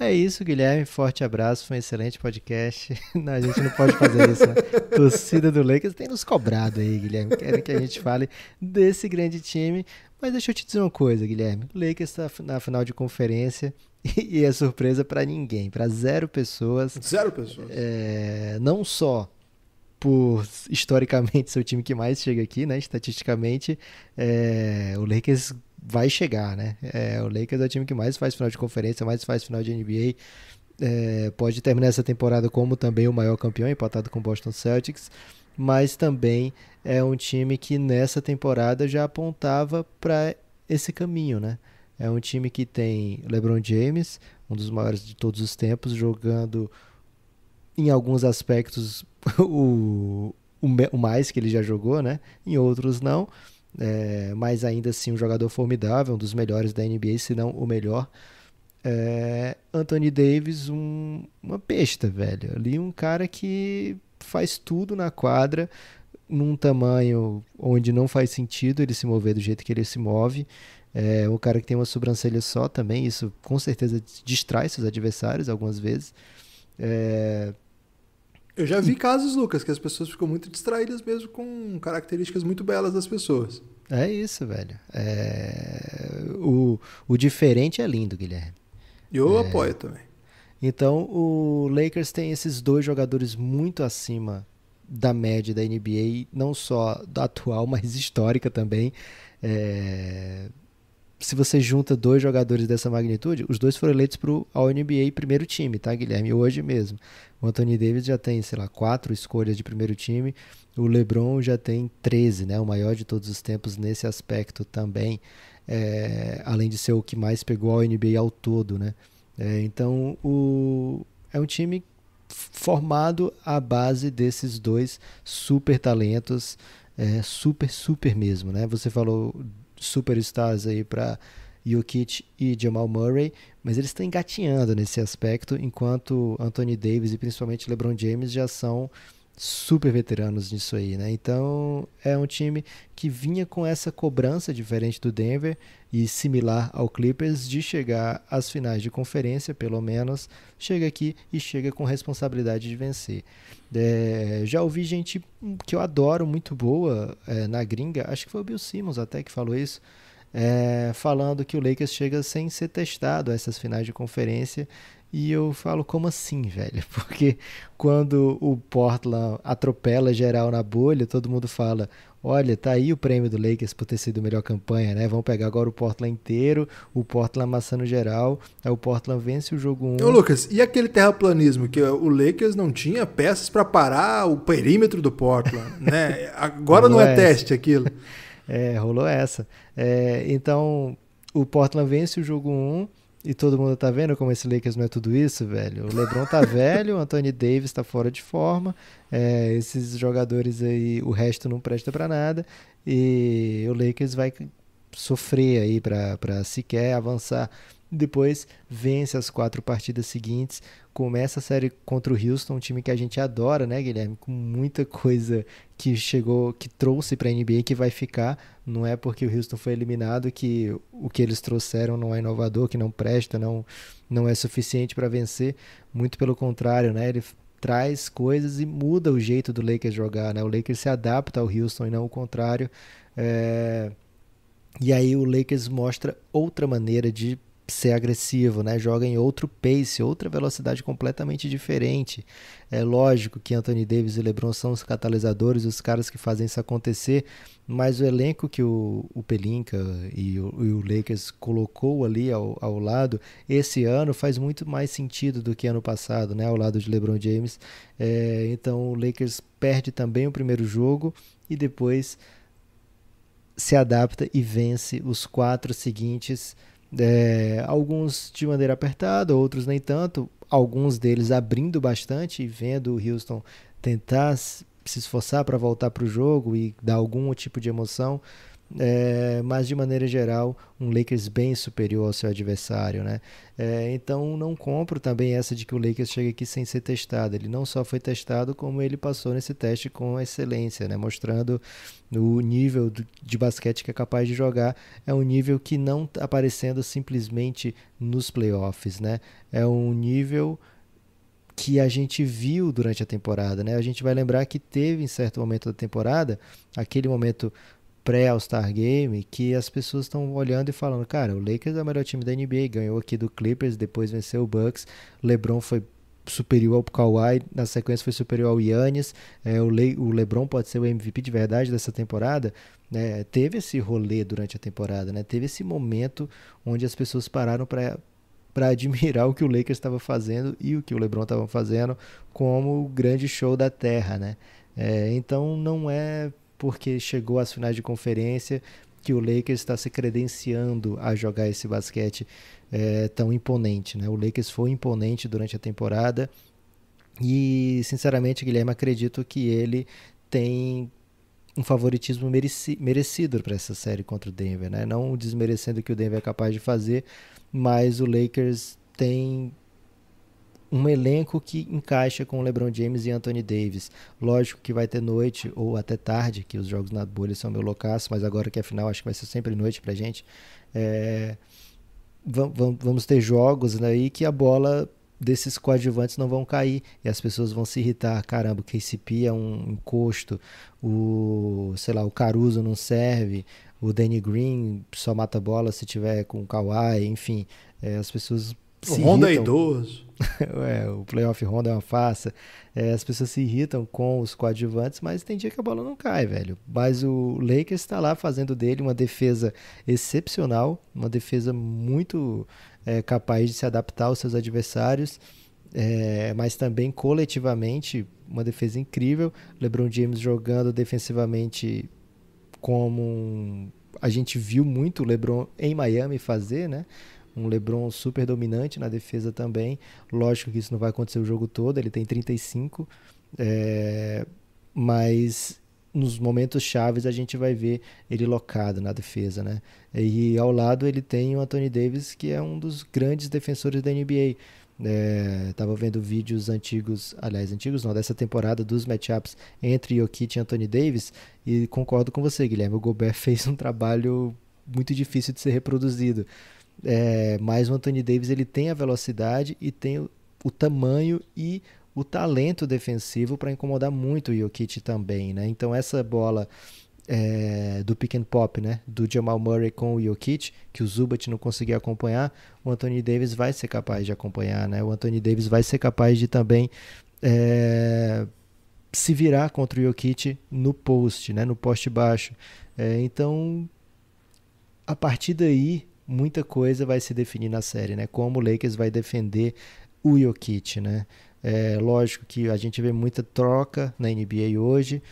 É isso, Guilherme. Forte abraço. Foi um excelente podcast. Não, a gente não pode fazer isso. Né? Torcida do Lakers tem nos cobrado aí, Guilherme. Querem que a gente fale desse grande time. Mas deixa eu te dizer uma coisa, Guilherme. O Lakers está na final de conferência. e é surpresa para ninguém, para zero pessoas. Zero pessoas. É, não só por historicamente ser o time que mais chega aqui, né? Estatisticamente, é, o Lakers vai chegar, né? É, o Lakers é o time que mais faz final de conferência, mais faz final de NBA. É, pode terminar essa temporada como também o maior campeão, empatado com o Boston Celtics, mas também é um time que nessa temporada já apontava para esse caminho, né? É um time que tem LeBron James, um dos maiores de todos os tempos, jogando em alguns aspectos o, o, o mais que ele já jogou, né? Em outros não. É, mas ainda assim um jogador formidável, um dos melhores da NBA, se não o melhor. É, Anthony Davis, um, uma besta, velho. Ali um cara que faz tudo na quadra, num tamanho onde não faz sentido ele se mover do jeito que ele se move. É, o cara que tem uma sobrancelha só também, isso com certeza distrai seus adversários algumas vezes. É... Eu já vi casos, Lucas, que as pessoas ficam muito distraídas mesmo com características muito belas das pessoas. É isso, velho. É... O, o diferente é lindo, Guilherme. Eu é... apoio também. Então, o Lakers tem esses dois jogadores muito acima da média da NBA, não só da atual, mas histórica também. É se você junta dois jogadores dessa magnitude, os dois foram eleitos para o All-NBA primeiro time, tá, Guilherme? Hoje mesmo. O Anthony Davis já tem, sei lá, quatro escolhas de primeiro time. O LeBron já tem 13, né? O maior de todos os tempos nesse aspecto também. É, além de ser o que mais pegou a NBA ao todo, né? É, então, o, é um time formado à base desses dois super talentos, é, super, super mesmo, né? Você falou superstars aí para Jokic e Jamal Murray, mas eles estão engatinhando nesse aspecto, enquanto Anthony Davis e principalmente LeBron James já são super veteranos nisso aí, né? Então é um time que vinha com essa cobrança diferente do Denver e similar ao Clippers de chegar às finais de conferência, pelo menos chega aqui e chega com responsabilidade de vencer. É, já ouvi gente que eu adoro, muito boa é, na gringa, acho que foi o Bill Simmons até que falou isso. É, falando que o Lakers chega sem ser testado a essas finais de conferência e eu falo, como assim, velho? Porque quando o Portland atropela geral na bolha, todo mundo fala: olha, tá aí o prêmio do Lakers por ter sido a melhor campanha, né? Vão pegar agora o Portland inteiro, o Portland amassando geral, aí o Portland vence o jogo 1. Um. Ô, Lucas, e aquele terraplanismo que o Lakers não tinha peças para parar o perímetro do Portland, né? Agora não é essa. teste aquilo. É, rolou essa. É, então, o Portland vence o jogo 1. Um, e todo mundo tá vendo como esse Lakers não é tudo isso, velho. O LeBron tá velho, o Anthony Davis tá fora de forma, é, esses jogadores aí, o resto não presta para nada e o Lakers vai sofrer aí para sequer avançar. Depois vence as quatro partidas seguintes começa a série contra o Houston, um time que a gente adora, né, Guilherme? Com muita coisa que chegou, que trouxe para a NBA que vai ficar. Não é porque o Houston foi eliminado que o que eles trouxeram não é inovador, que não presta, não, não é suficiente para vencer. Muito pelo contrário, né? Ele traz coisas e muda o jeito do Lakers jogar, né? O Lakers se adapta ao Houston e não o contrário. É... E aí o Lakers mostra outra maneira de ser agressivo, né? Joga em outro pace, outra velocidade completamente diferente. É lógico que Anthony Davis e LeBron são os catalisadores, os caras que fazem isso acontecer, mas o elenco que o, o Pelinka e o, e o Lakers colocou ali ao, ao lado, esse ano faz muito mais sentido do que ano passado, né? Ao lado de LeBron James. É, então o Lakers perde também o primeiro jogo e depois se adapta e vence os quatro seguintes é, alguns de maneira apertada, outros nem tanto. Alguns deles abrindo bastante e vendo o Houston tentar se esforçar para voltar para o jogo e dar algum tipo de emoção. É, mas de maneira geral, um Lakers bem superior ao seu adversário, né? É, então não compro também essa de que o Lakers chega aqui sem ser testado. Ele não só foi testado, como ele passou nesse teste com excelência, né? Mostrando o nível de basquete que é capaz de jogar. É um nível que não tá aparecendo simplesmente nos playoffs, né? É um nível que a gente viu durante a temporada, né? A gente vai lembrar que teve em certo momento da temporada aquele momento pré-All-Star Game que as pessoas estão olhando e falando, cara, o Lakers é o melhor time da NBA, ganhou aqui do Clippers, depois venceu o Bucks, LeBron foi superior ao Kawhi, na sequência foi superior ao Yannis, é, o, Le o LeBron pode ser o MVP de verdade dessa temporada, né? teve esse rolê durante a temporada, né? teve esse momento onde as pessoas pararam para para admirar o que o Lakers estava fazendo e o que o LeBron estava fazendo como o grande show da Terra, né? É, então não é porque chegou às finais de conferência, que o Lakers está se credenciando a jogar esse basquete é, tão imponente. Né? O Lakers foi imponente durante a temporada e, sinceramente, Guilherme, acredito que ele tem um favoritismo mereci merecido para essa série contra o Denver, né? Não desmerecendo o que o Denver é capaz de fazer, mas o Lakers tem um elenco que encaixa com o LeBron James e Anthony Davis. Lógico que vai ter noite ou até tarde, que os jogos na bolha são meu loucaço, mas agora que é final, acho que vai ser sempre noite pra gente. É... Vamos ter jogos aí né, que a bola desses coadjuvantes não vão cair e as pessoas vão se irritar. Caramba, o KCP é um encosto, o, sei lá, o Caruso não serve, o Danny Green só mata bola se tiver com o Kawhi, enfim. É, as pessoas. O se Honda é irritam. é idoso. é, o playoff ronda é uma farsa. É, as pessoas se irritam com os coadjuvantes, mas tem dia que a bola não cai, velho. Mas o Lakers está lá fazendo dele uma defesa excepcional, uma defesa muito é, capaz de se adaptar aos seus adversários. É, mas também coletivamente uma defesa incrível. LeBron James jogando defensivamente como um... a gente viu muito o LeBron em Miami fazer, né? um LeBron super dominante na defesa também. Lógico que isso não vai acontecer o jogo todo, ele tem 35, é, mas nos momentos chaves a gente vai ver ele locado na defesa, né? E ao lado ele tem o Anthony Davis, que é um dos grandes defensores da NBA. É, tava vendo vídeos antigos, aliás, antigos não, dessa temporada dos matchups entre Jokic e Anthony Davis e concordo com você, Guilherme, o Gobert fez um trabalho muito difícil de ser reproduzido. É, mas o Anthony Davis ele tem a velocidade e tem o, o tamanho e o talento defensivo para incomodar muito o Jokic também, né? Então essa bola é, do pick and pop, né? Do Jamal Murray com o Jokic, que o Zubat não conseguia acompanhar, o Anthony Davis vai ser capaz de acompanhar, né? O Anthony Davis vai ser capaz de também é, se virar contra o Jokic no post, né? No poste baixo. É, então, a partir daí, muita coisa vai se definir na série, né? Como o Lakers vai defender o Jokic, né? É, lógico que a gente vê muita troca na NBA hoje,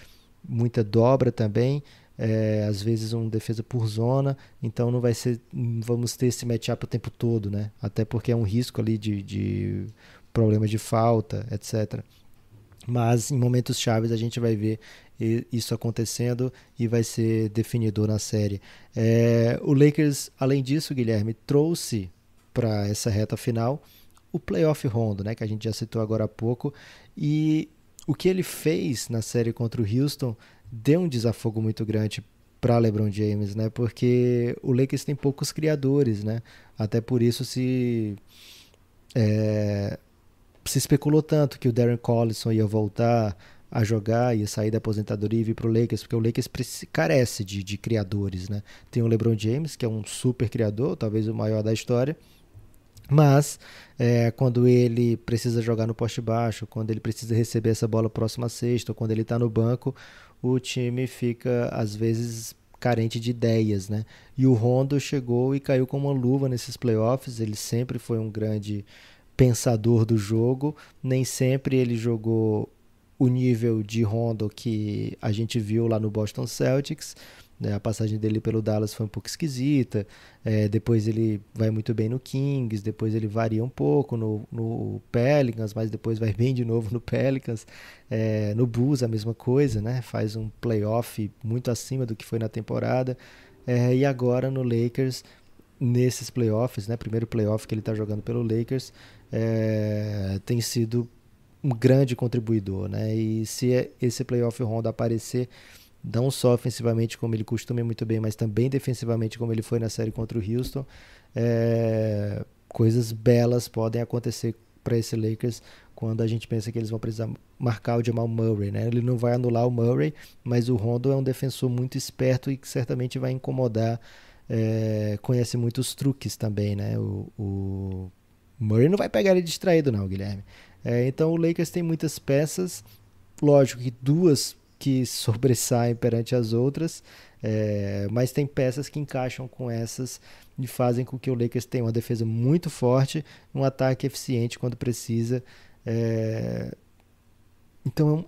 muita dobra também, é, às vezes uma defesa por zona, então não vai ser, vamos ter esse matchup o tempo todo, né? Até porque é um risco ali de, de problema de falta, etc. Mas em momentos chaves a gente vai ver isso acontecendo e vai ser definidor na série. É, o Lakers, além disso, Guilherme, trouxe para essa reta final o playoff rondo, né, que a gente já citou agora há pouco, e o que ele fez na série contra o Houston deu um desafogo muito grande para LeBron James, né? Porque o Lakers tem poucos criadores, né? Até por isso se é, se especulou tanto que o Darren Collison ia voltar, a jogar e sair da aposentadoria e vir para o Lakers, porque o Lakers carece de, de criadores, né? Tem o LeBron James, que é um super criador, talvez o maior da história, mas é, quando ele precisa jogar no poste baixo, quando ele precisa receber essa bola próxima à sexta, quando ele está no banco, o time fica às vezes carente de ideias, né? E o Rondo chegou e caiu com uma luva nesses playoffs. Ele sempre foi um grande pensador do jogo. Nem sempre ele jogou o nível de Rondo que a gente viu lá no Boston Celtics. Né? A passagem dele pelo Dallas foi um pouco esquisita. É, depois ele vai muito bem no Kings, depois ele varia um pouco no, no Pelicans, mas depois vai bem de novo no Pelicans. É, no Bulls a mesma coisa, né? faz um playoff muito acima do que foi na temporada. É, e agora no Lakers, nesses playoffs, né? primeiro playoff que ele está jogando pelo Lakers, é, tem sido um grande contribuidor, né? E se é, esse playoff Rondo aparecer não só ofensivamente como ele costuma muito bem, mas também defensivamente como ele foi na série contra o Houston, é... coisas belas podem acontecer para esse Lakers quando a gente pensa que eles vão precisar marcar o Jamal Murray, né? Ele não vai anular o Murray, mas o Rondo é um defensor muito esperto e que certamente vai incomodar. É... conhece muitos truques também, né? O, o Murray não vai pegar ele distraído, não, Guilherme. É, então o Lakers tem muitas peças, lógico que duas que sobressaem perante as outras, é, mas tem peças que encaixam com essas e fazem com que o Lakers tenha uma defesa muito forte, um ataque eficiente quando precisa. É... Então,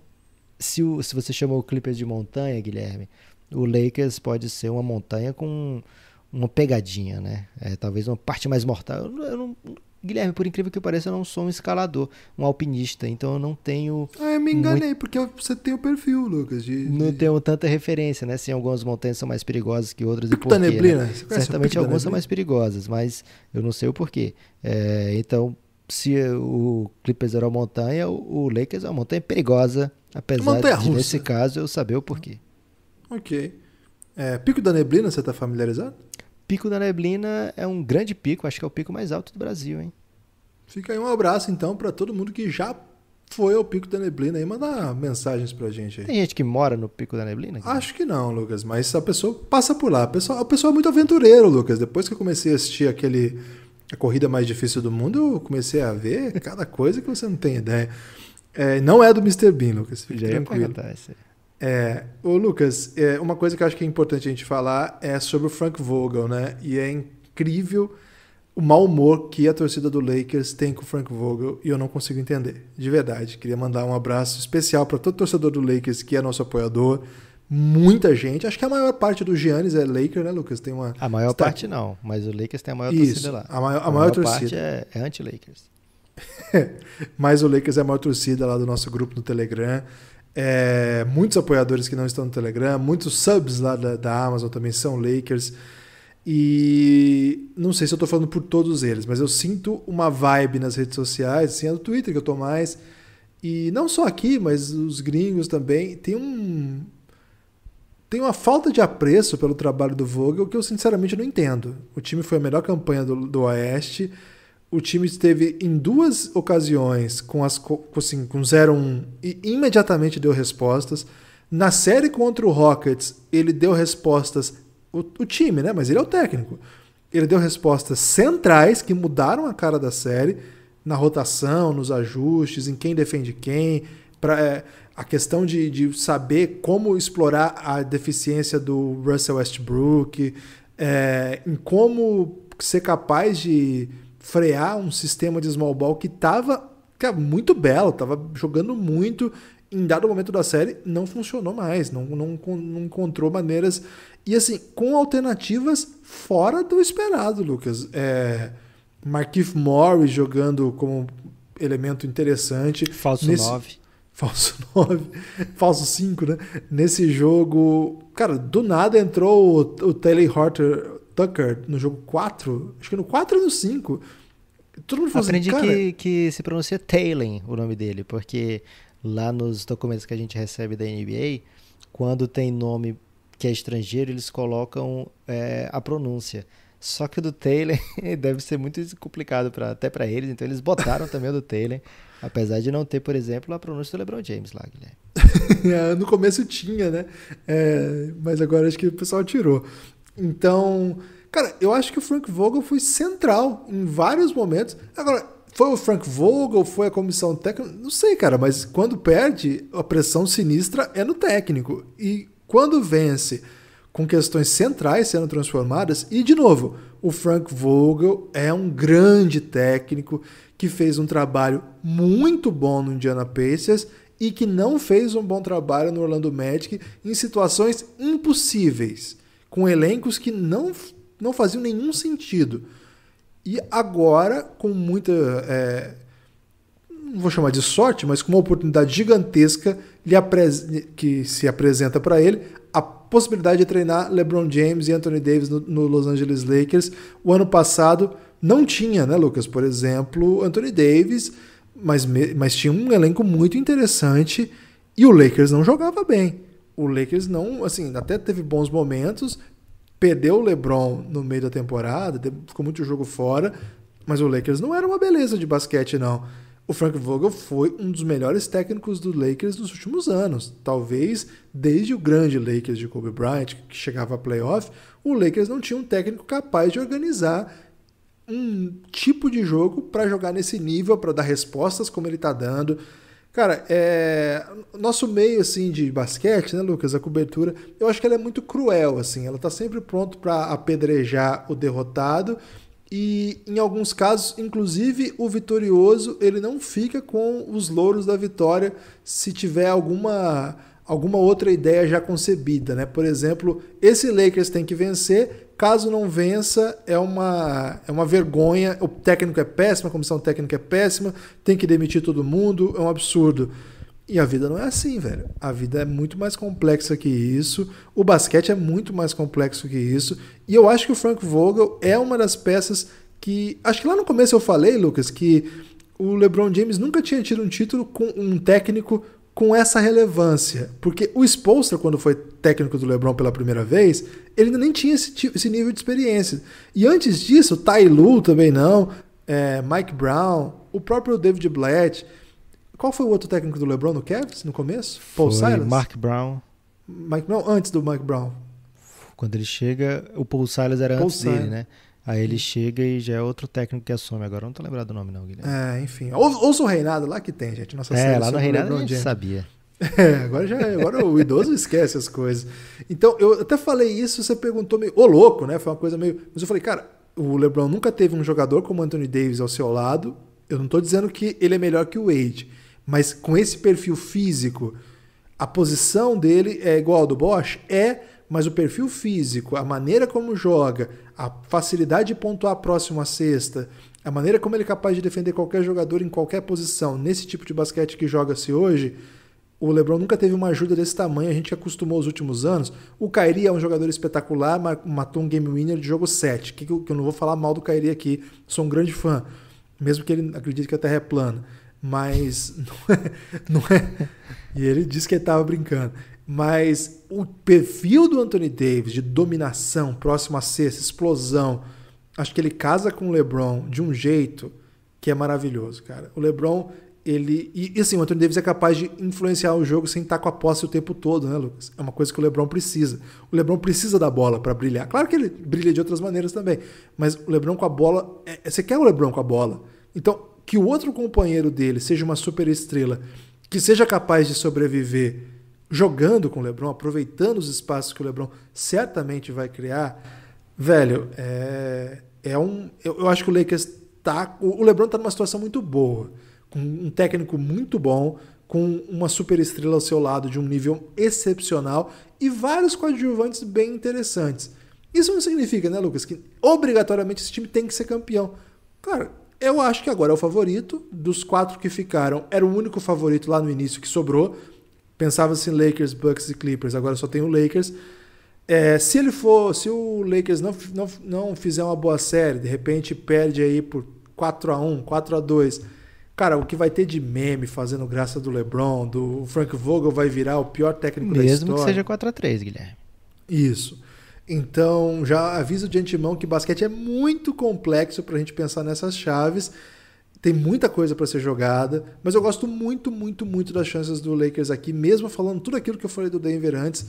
se, o, se você chamou o Clippers de montanha, Guilherme, o Lakers pode ser uma montanha com uma pegadinha, né? É, talvez uma parte mais mortal. Eu, eu não, Guilherme, por incrível que pareça, eu não sou um escalador, um alpinista, então eu não tenho. Ah, eu me enganei, muito... porque você tem o perfil, Lucas. De, de... Não tenho tanta referência, né? Sim, algumas montanhas são mais perigosas que outras. Pico e da né? neblina? Né? Certamente algumas são mais perigosas, mas eu não sei o porquê. É, então, se o Clippers era uma montanha, o Lakers é uma montanha perigosa, apesar montanha de, russa. nesse caso, eu saber o porquê. Ok. É, Pico da Neblina, você está familiarizado? Pico da Neblina é um grande pico, acho que é o pico mais alto do Brasil, hein? Fica aí um abraço então para todo mundo que já foi ao Pico da Neblina e manda mensagens pra gente aí. Tem gente que mora no Pico da Neblina? Aqui? Acho que não, Lucas, mas a pessoa passa por lá. A pessoa, a pessoa é muito aventureiro, Lucas. Depois que eu comecei a assistir aquele a corrida mais difícil do mundo, eu comecei a ver cada coisa que você não tem ideia. É, não é do Mr. Bean, Lucas. Fique Já tranquilo. Ia é, ô Lucas, é, uma coisa que eu acho que é importante a gente falar é sobre o Frank Vogel, né? E é incrível o mau humor que a torcida do Lakers tem com o Frank Vogel e eu não consigo entender, de verdade. Queria mandar um abraço especial para todo torcedor do Lakers que é nosso apoiador. Muita gente, acho que a maior parte do Giannis é Lakers, né, Lucas? Tem uma A maior Está... parte não, mas o Lakers tem a maior Isso, torcida lá. A maior, a a maior, maior torcida. parte é, é anti-Lakers. mas o Lakers é a maior torcida lá do nosso grupo no Telegram. É, muitos apoiadores que não estão no Telegram, muitos subs lá da, da Amazon também são Lakers. E não sei se eu estou falando por todos eles, mas eu sinto uma vibe nas redes sociais, assim, é no Twitter que eu estou mais. E não só aqui, mas os gringos também. Tem um. Tem uma falta de apreço pelo trabalho do Vogel que eu sinceramente não entendo. O time foi a melhor campanha do, do Oeste o time esteve em duas ocasiões com as assim, com 0-1 e imediatamente deu respostas. Na série contra o Rockets, ele deu respostas. O, o, time, né? Mas ele é o técnico. Ele deu respostas centrais que mudaram a cara da série na rotação, nos ajustes, em quem defende quem. Pra, é, a questão de, de saber como explorar a deficiência do Russell Westbrook, é, em como ser capaz de frear um sistema de small ball que estava muito belo, estava jogando muito. Em dado momento da série, não funcionou mais, não, não, não encontrou maneiras. E assim, com alternativas fora do esperado, Lucas. É, Marquif Morris jogando como elemento interessante. Falso Nesse... 9. Falso 9. Falso 5, né? Nesse jogo. Cara, do nada entrou o, o Taylor Horter Tucker no jogo 4. Acho que no 4 ou no 5. Todo mundo assim, Aprendi assim, que, que se pronuncia Taylor, o nome dele, porque lá nos documentos que a gente recebe da NBA, quando tem nome que é estrangeiro, eles colocam é, a pronúncia. Só que o do Taylor deve ser muito complicado pra, até para eles, então eles botaram também o do Taylor, apesar de não ter, por exemplo, a pronúncia do LeBron James lá, Guilherme. É, no começo tinha, né? É, mas agora acho que o pessoal tirou. Então, Cara, eu acho que o Frank Vogel foi central em vários momentos. Agora, foi o Frank Vogel, foi a comissão técnica, não sei, cara, mas quando perde, a pressão sinistra é no técnico. E quando vence com questões centrais sendo transformadas, e de novo, o Frank Vogel é um grande técnico que fez um trabalho muito bom no Indiana Pacers e que não fez um bom trabalho no Orlando Magic em situações impossíveis, com elencos que não não faziam nenhum sentido. E agora, com muita. É, não vou chamar de sorte, mas com uma oportunidade gigantesca que se apresenta para ele, a possibilidade de treinar LeBron James e Anthony Davis no, no, Los Angeles Lakers. O ano passado não tinha, né, Lucas? Por exemplo, Anthony Davis, mas, mas tinha um elenco muito interessante e o Lakers não jogava bem. O Lakers não, assim, até teve bons momentos, perdeu o LeBron no meio da temporada, ficou muito jogo fora, mas o Lakers não era uma beleza de basquete, não. O Frank Vogel foi um dos melhores técnicos do Lakers nos últimos anos. Talvez desde o grande Lakers de Kobe Bryant, que chegava a playoff, o Lakers não tinha um técnico capaz de organizar um tipo de jogo para jogar nesse nível, para dar respostas como ele está dando. Cara, é... nosso meio assim de basquete, né, Lucas, a cobertura, eu acho que ela é muito cruel assim. Ela tá sempre pronto para apedrejar o derrotado e em alguns casos, inclusive o vitorioso, ele não fica com os louros da vitória se tiver alguma alguma outra ideia já concebida, né? Por exemplo, esse Lakers tem que vencer, caso não vença, é uma, é uma vergonha, o técnico é péssimo, a comissão técnica é péssima, tem que demitir todo mundo, é um absurdo. E a vida não é assim, velho. A vida é muito mais complexa que isso. O basquete é muito mais complexo que isso. E eu acho que o Frank Vogel é uma das peças que. Acho que lá no começo eu falei, Lucas, que o LeBron James nunca tinha tido um título com um técnico com essa relevância. Porque o Spolster, quando foi técnico do LeBron pela primeira vez, ele nem tinha esse, esse nível de experiência. E antes disso, Ty Lue também não, é, Mike Brown, o próprio David Blatt. Qual foi o outro técnico do LeBron no Cavs no começo? Paul foi Silas? Mark Brown. Mike Brown, antes do Mike Brown. Quando ele chega, o Paul Silas era Paul antes Silas. dele, né? Aí ele chega e já é outro técnico que assume. Agora não tô lembrado do nome, não, Guilherme. É, enfim. Ou, ouça o Reinado lá que tem, gente. Nossa é, lá no é Reinado a gente sabia. É, agora já agora o idoso esquece as coisas. Então, eu até falei isso, você perguntou meio, ô louco, né? Foi uma coisa meio. Mas eu falei, cara, o LeBron nunca teve um jogador como Anthony Davis ao seu lado. Eu não estou dizendo que ele é melhor que o Wade, mas com esse perfil físico, a posição dele é igual ao do Bosch? É, mas o perfil físico, a maneira como joga, a facilidade de pontuar próximo à cesta, a maneira como ele é capaz de defender qualquer jogador em qualquer posição, nesse tipo de basquete que joga-se hoje, o LeBron nunca teve uma ajuda desse tamanho, a gente acostumou os últimos anos. O Kyrie é um jogador espetacular, matou um game winner de jogo 7, que, eu não vou falar mal do Kyrie aqui, sou um grande fã, mesmo que ele acredite que a Terra é plana. Mas não é, não é. E ele disse que ele estava brincando. Mas o perfil do Anthony Davis de dominação, próximo a cesta, explosão, acho que ele casa com o LeBron de um jeito que é maravilhoso, cara. O LeBron, ele. E, e assim, o Anthony Davis é capaz de influenciar o jogo sem estar com a posse o tempo todo, né, Lucas? É uma coisa que o LeBron precisa. O LeBron precisa da bola para brilhar. Claro que ele brilha de outras maneiras também, mas o LeBron com a bola. É, é você quer o LeBron com a bola. Então, que o outro companheiro dele seja uma super estrela, que seja capaz de sobreviver jogando com o LeBron, aproveitando os espaços que o LeBron certamente vai criar, velho, é, é um. Eu, eu acho que o Lakers tá. O LeBron tá numa situação muito boa, com um técnico muito bom, com uma super estrela ao seu lado de um nível excepcional e vários coadjuvantes bem interessantes. Isso não significa, né, Lucas, que obrigatoriamente esse time tem que ser campeão. Cara, eu acho que agora é o favorito. Dos quatro que ficaram, era o único favorito lá no início que sobrou. Pensava-se em assim, Lakers, Bucks e Clippers, agora só tem o Lakers. É, se ele for, se o Lakers não, não, não fizer uma boa série, de repente perde aí por 4 a 1 4 a 2 Cara, o que vai ter de meme fazendo graça do LeBron, do Frank Vogel vai virar o pior técnico Mesmo da história. Mesmo que seja 4 a 3 Guilherme. Isso. Então, já aviso de antemão que basquete é muito complexo para a gente pensar nessas chaves. Tem muita coisa para ser jogada, mas eu gosto muito, muito, muito das chances do Lakers aqui, mesmo falando tudo aquilo que eu falei do Denver antes.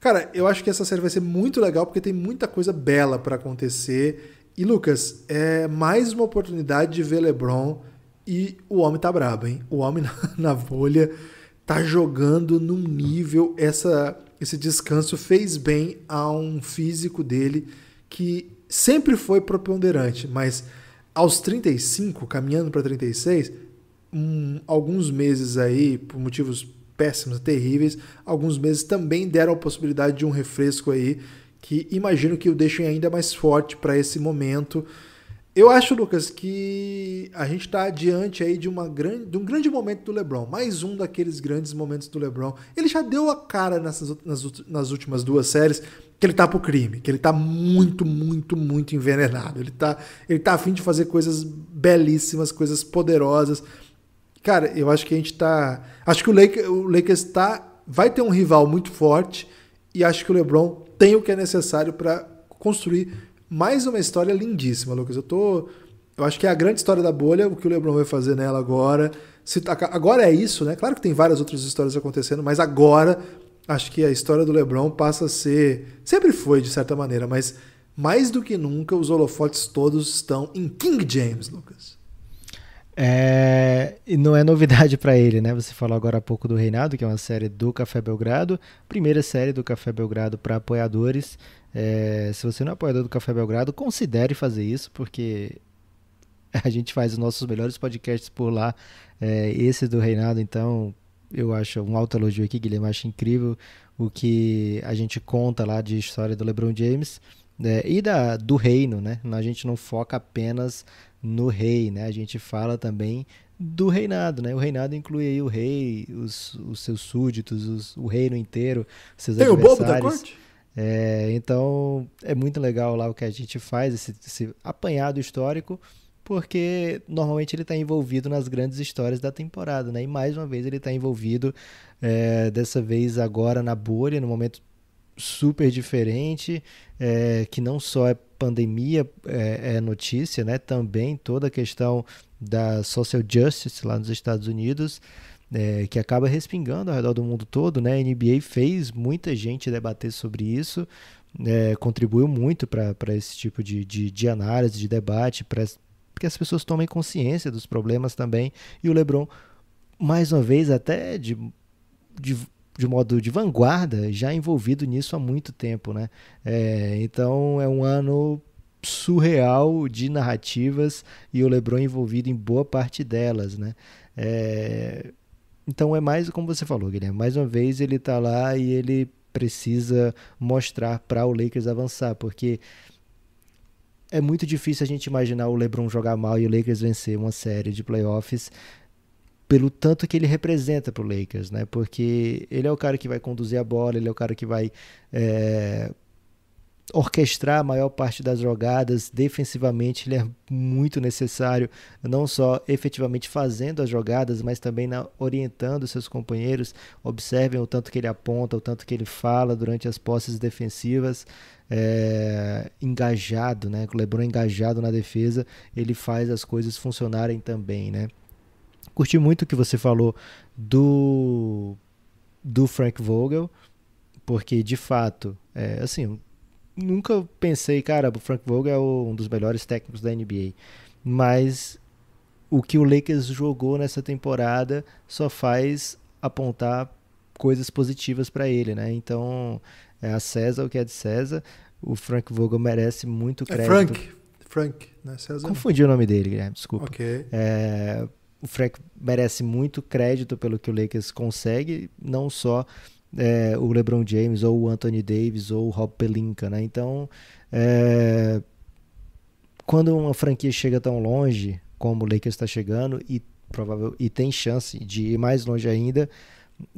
Cara, eu acho que essa série vai ser muito legal porque tem muita coisa bela para acontecer. E Lucas, é mais uma oportunidade de ver LeBron e o homem tá brabo, hein? O homem na, bolha tá jogando num nível essa esse descanso fez bem a um físico dele que sempre foi preponderante, mas aos 35, caminhando para 36, um, alguns meses aí, por motivos péssimos, terríveis, alguns meses também deram a possibilidade de um refresco aí, que imagino que o deixem ainda mais forte para esse momento. Eu acho, Lucas, que a gente está diante aí de, uma grande, de um grande momento do LeBron, mais um daqueles grandes momentos do LeBron. Ele já deu a cara nessas, nas, nas últimas duas séries, que ele tá pro crime, que ele tá muito, muito, muito envenenado. Ele tá, ele tá afim de fazer coisas belíssimas, coisas poderosas. Cara, eu acho que a gente tá. Acho que o Lakers, o Lakers tá, vai ter um rival muito forte e acho que o LeBron tem o que é necessário para construir mais uma história lindíssima, Lucas. Eu tô. Eu acho que é a grande história da bolha, o que o LeBron vai fazer nela agora. Se, agora é isso, né? Claro que tem várias outras histórias acontecendo, mas agora acho que a história do LeBron passa a ser. Sempre foi, de certa maneira, mas mais do que nunca, os holofotes todos estão em King James, Lucas. É, e não é novidade para ele, né? Você falou agora há pouco do Reinado, que é uma série do Café Belgrado, primeira série do Café Belgrado para apoiadores. É, se você não é apoiador do Café Belgrado, considere fazer isso, porque a gente faz os nossos melhores podcasts por lá. É, esse do Reinado, então, eu acho um alto elogio aqui, Guilherme, acho incrível o que a gente conta lá de história do LeBron James né, e da, do reino, né? A gente não foca apenas no rei, né? A gente fala também do reinado, né? O reinado inclui aí o rei, os, os seus súditos, os, o reino inteiro, seus Tem adversários. Tem o bobo da corte? É, então é muito legal lá o que a gente faz, esse, esse apanhado histórico porque normalmente ele está envolvido nas grandes histórias da temporada, né? E mais uma vez ele está envolvido, é, dessa vez agora na bolha, no momento super diferente, é, que não só é pandemia, é, é, notícia, né? Também toda a questão da social justice lá nos Estados Unidos, é, que acaba respingando ao redor do mundo todo, né? A NBA fez muita gente debater sobre isso, é, contribuiu muito para esse tipo de, de, de, análise, de debate, para porque as pessoas tomem consciência dos problemas também. E o LeBron, mais uma vez, até de, de, de modo de vanguarda, já envolvido nisso há muito tempo, né? É, então é um ano surreal de narrativas e o LeBron envolvido em boa parte delas, né? É, então é mais como você falou, Guilherme. Mais uma vez ele está lá e ele precisa mostrar para o Lakers avançar, porque é muito difícil a gente imaginar o LeBron jogar mal e o Lakers vencer uma série de playoffs pelo tanto que ele representa para o Lakers, né? Porque ele é o cara que vai conduzir a bola, ele é o cara que vai é, orquestrar a maior parte das jogadas defensivamente, ele é muito necessário, não só efetivamente fazendo as jogadas, mas também na, orientando seus companheiros. Observem o tanto que ele aponta, o tanto que ele fala durante as posses defensivas é, engajado, né? O LeBron engajado na defesa, ele faz as coisas funcionarem também, né? Curti muito o que você falou do do Frank Vogel, porque de fato, é, assim, nunca pensei, cara, o Frank Vogel é um dos melhores técnicos da NBA, mas o que o Lakers jogou nessa temporada só faz apontar coisas positivas para ele, né? Então, é a César o que é de César, o Frank Vogel merece muito é crédito. É Frank, Frank, né? César? Confundi o nome dele, Guilherme, desculpa. Ok. É, o Frank merece muito crédito pelo que o Lakers consegue, não só é, o LeBron James ou o Anthony Davis ou o Rob Pelinka, né? Então, é, quando uma franquia chega tão longe como o Lakers está chegando e provável e tem chance de ir mais longe ainda,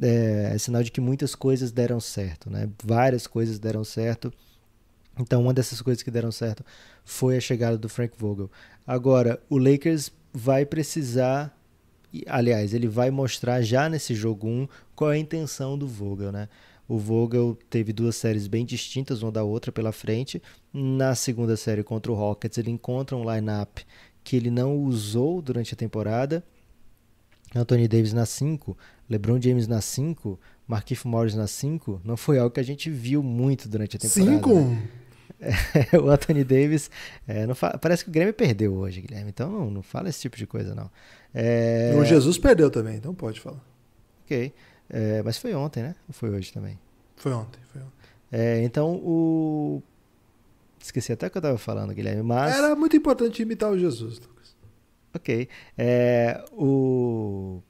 é, é sinal de que muitas coisas deram certo, né? Várias coisas deram certo então, uma dessas coisas que deram certo foi a chegada do Frank Vogel. Agora, o Lakers vai precisar aliás, ele vai mostrar já nesse jogo 1 qual é a intenção do Vogel, né? O Vogel teve duas séries bem distintas uma da outra pela frente. Na segunda série contra o Rockets, ele encontra um lineup que ele não usou durante a temporada. Anthony Davis na 5, LeBron James na 5, Marquinhos Morris na 5, não foi algo que a gente viu muito durante a temporada. 5? Né? o Anthony Davis, é, parece que o Grêmio perdeu hoje, Guilherme, então não, não fala esse tipo de coisa, não. É... O Jesus perdeu também, então pode falar. Ok, é, mas foi ontem, né? Ou foi hoje também? Foi ontem, foi ontem. É, então, o... Esqueci até o que eu estava falando, Guilherme, mas... Era muito importante imitar o Jesus, Lucas. Ok, é, o...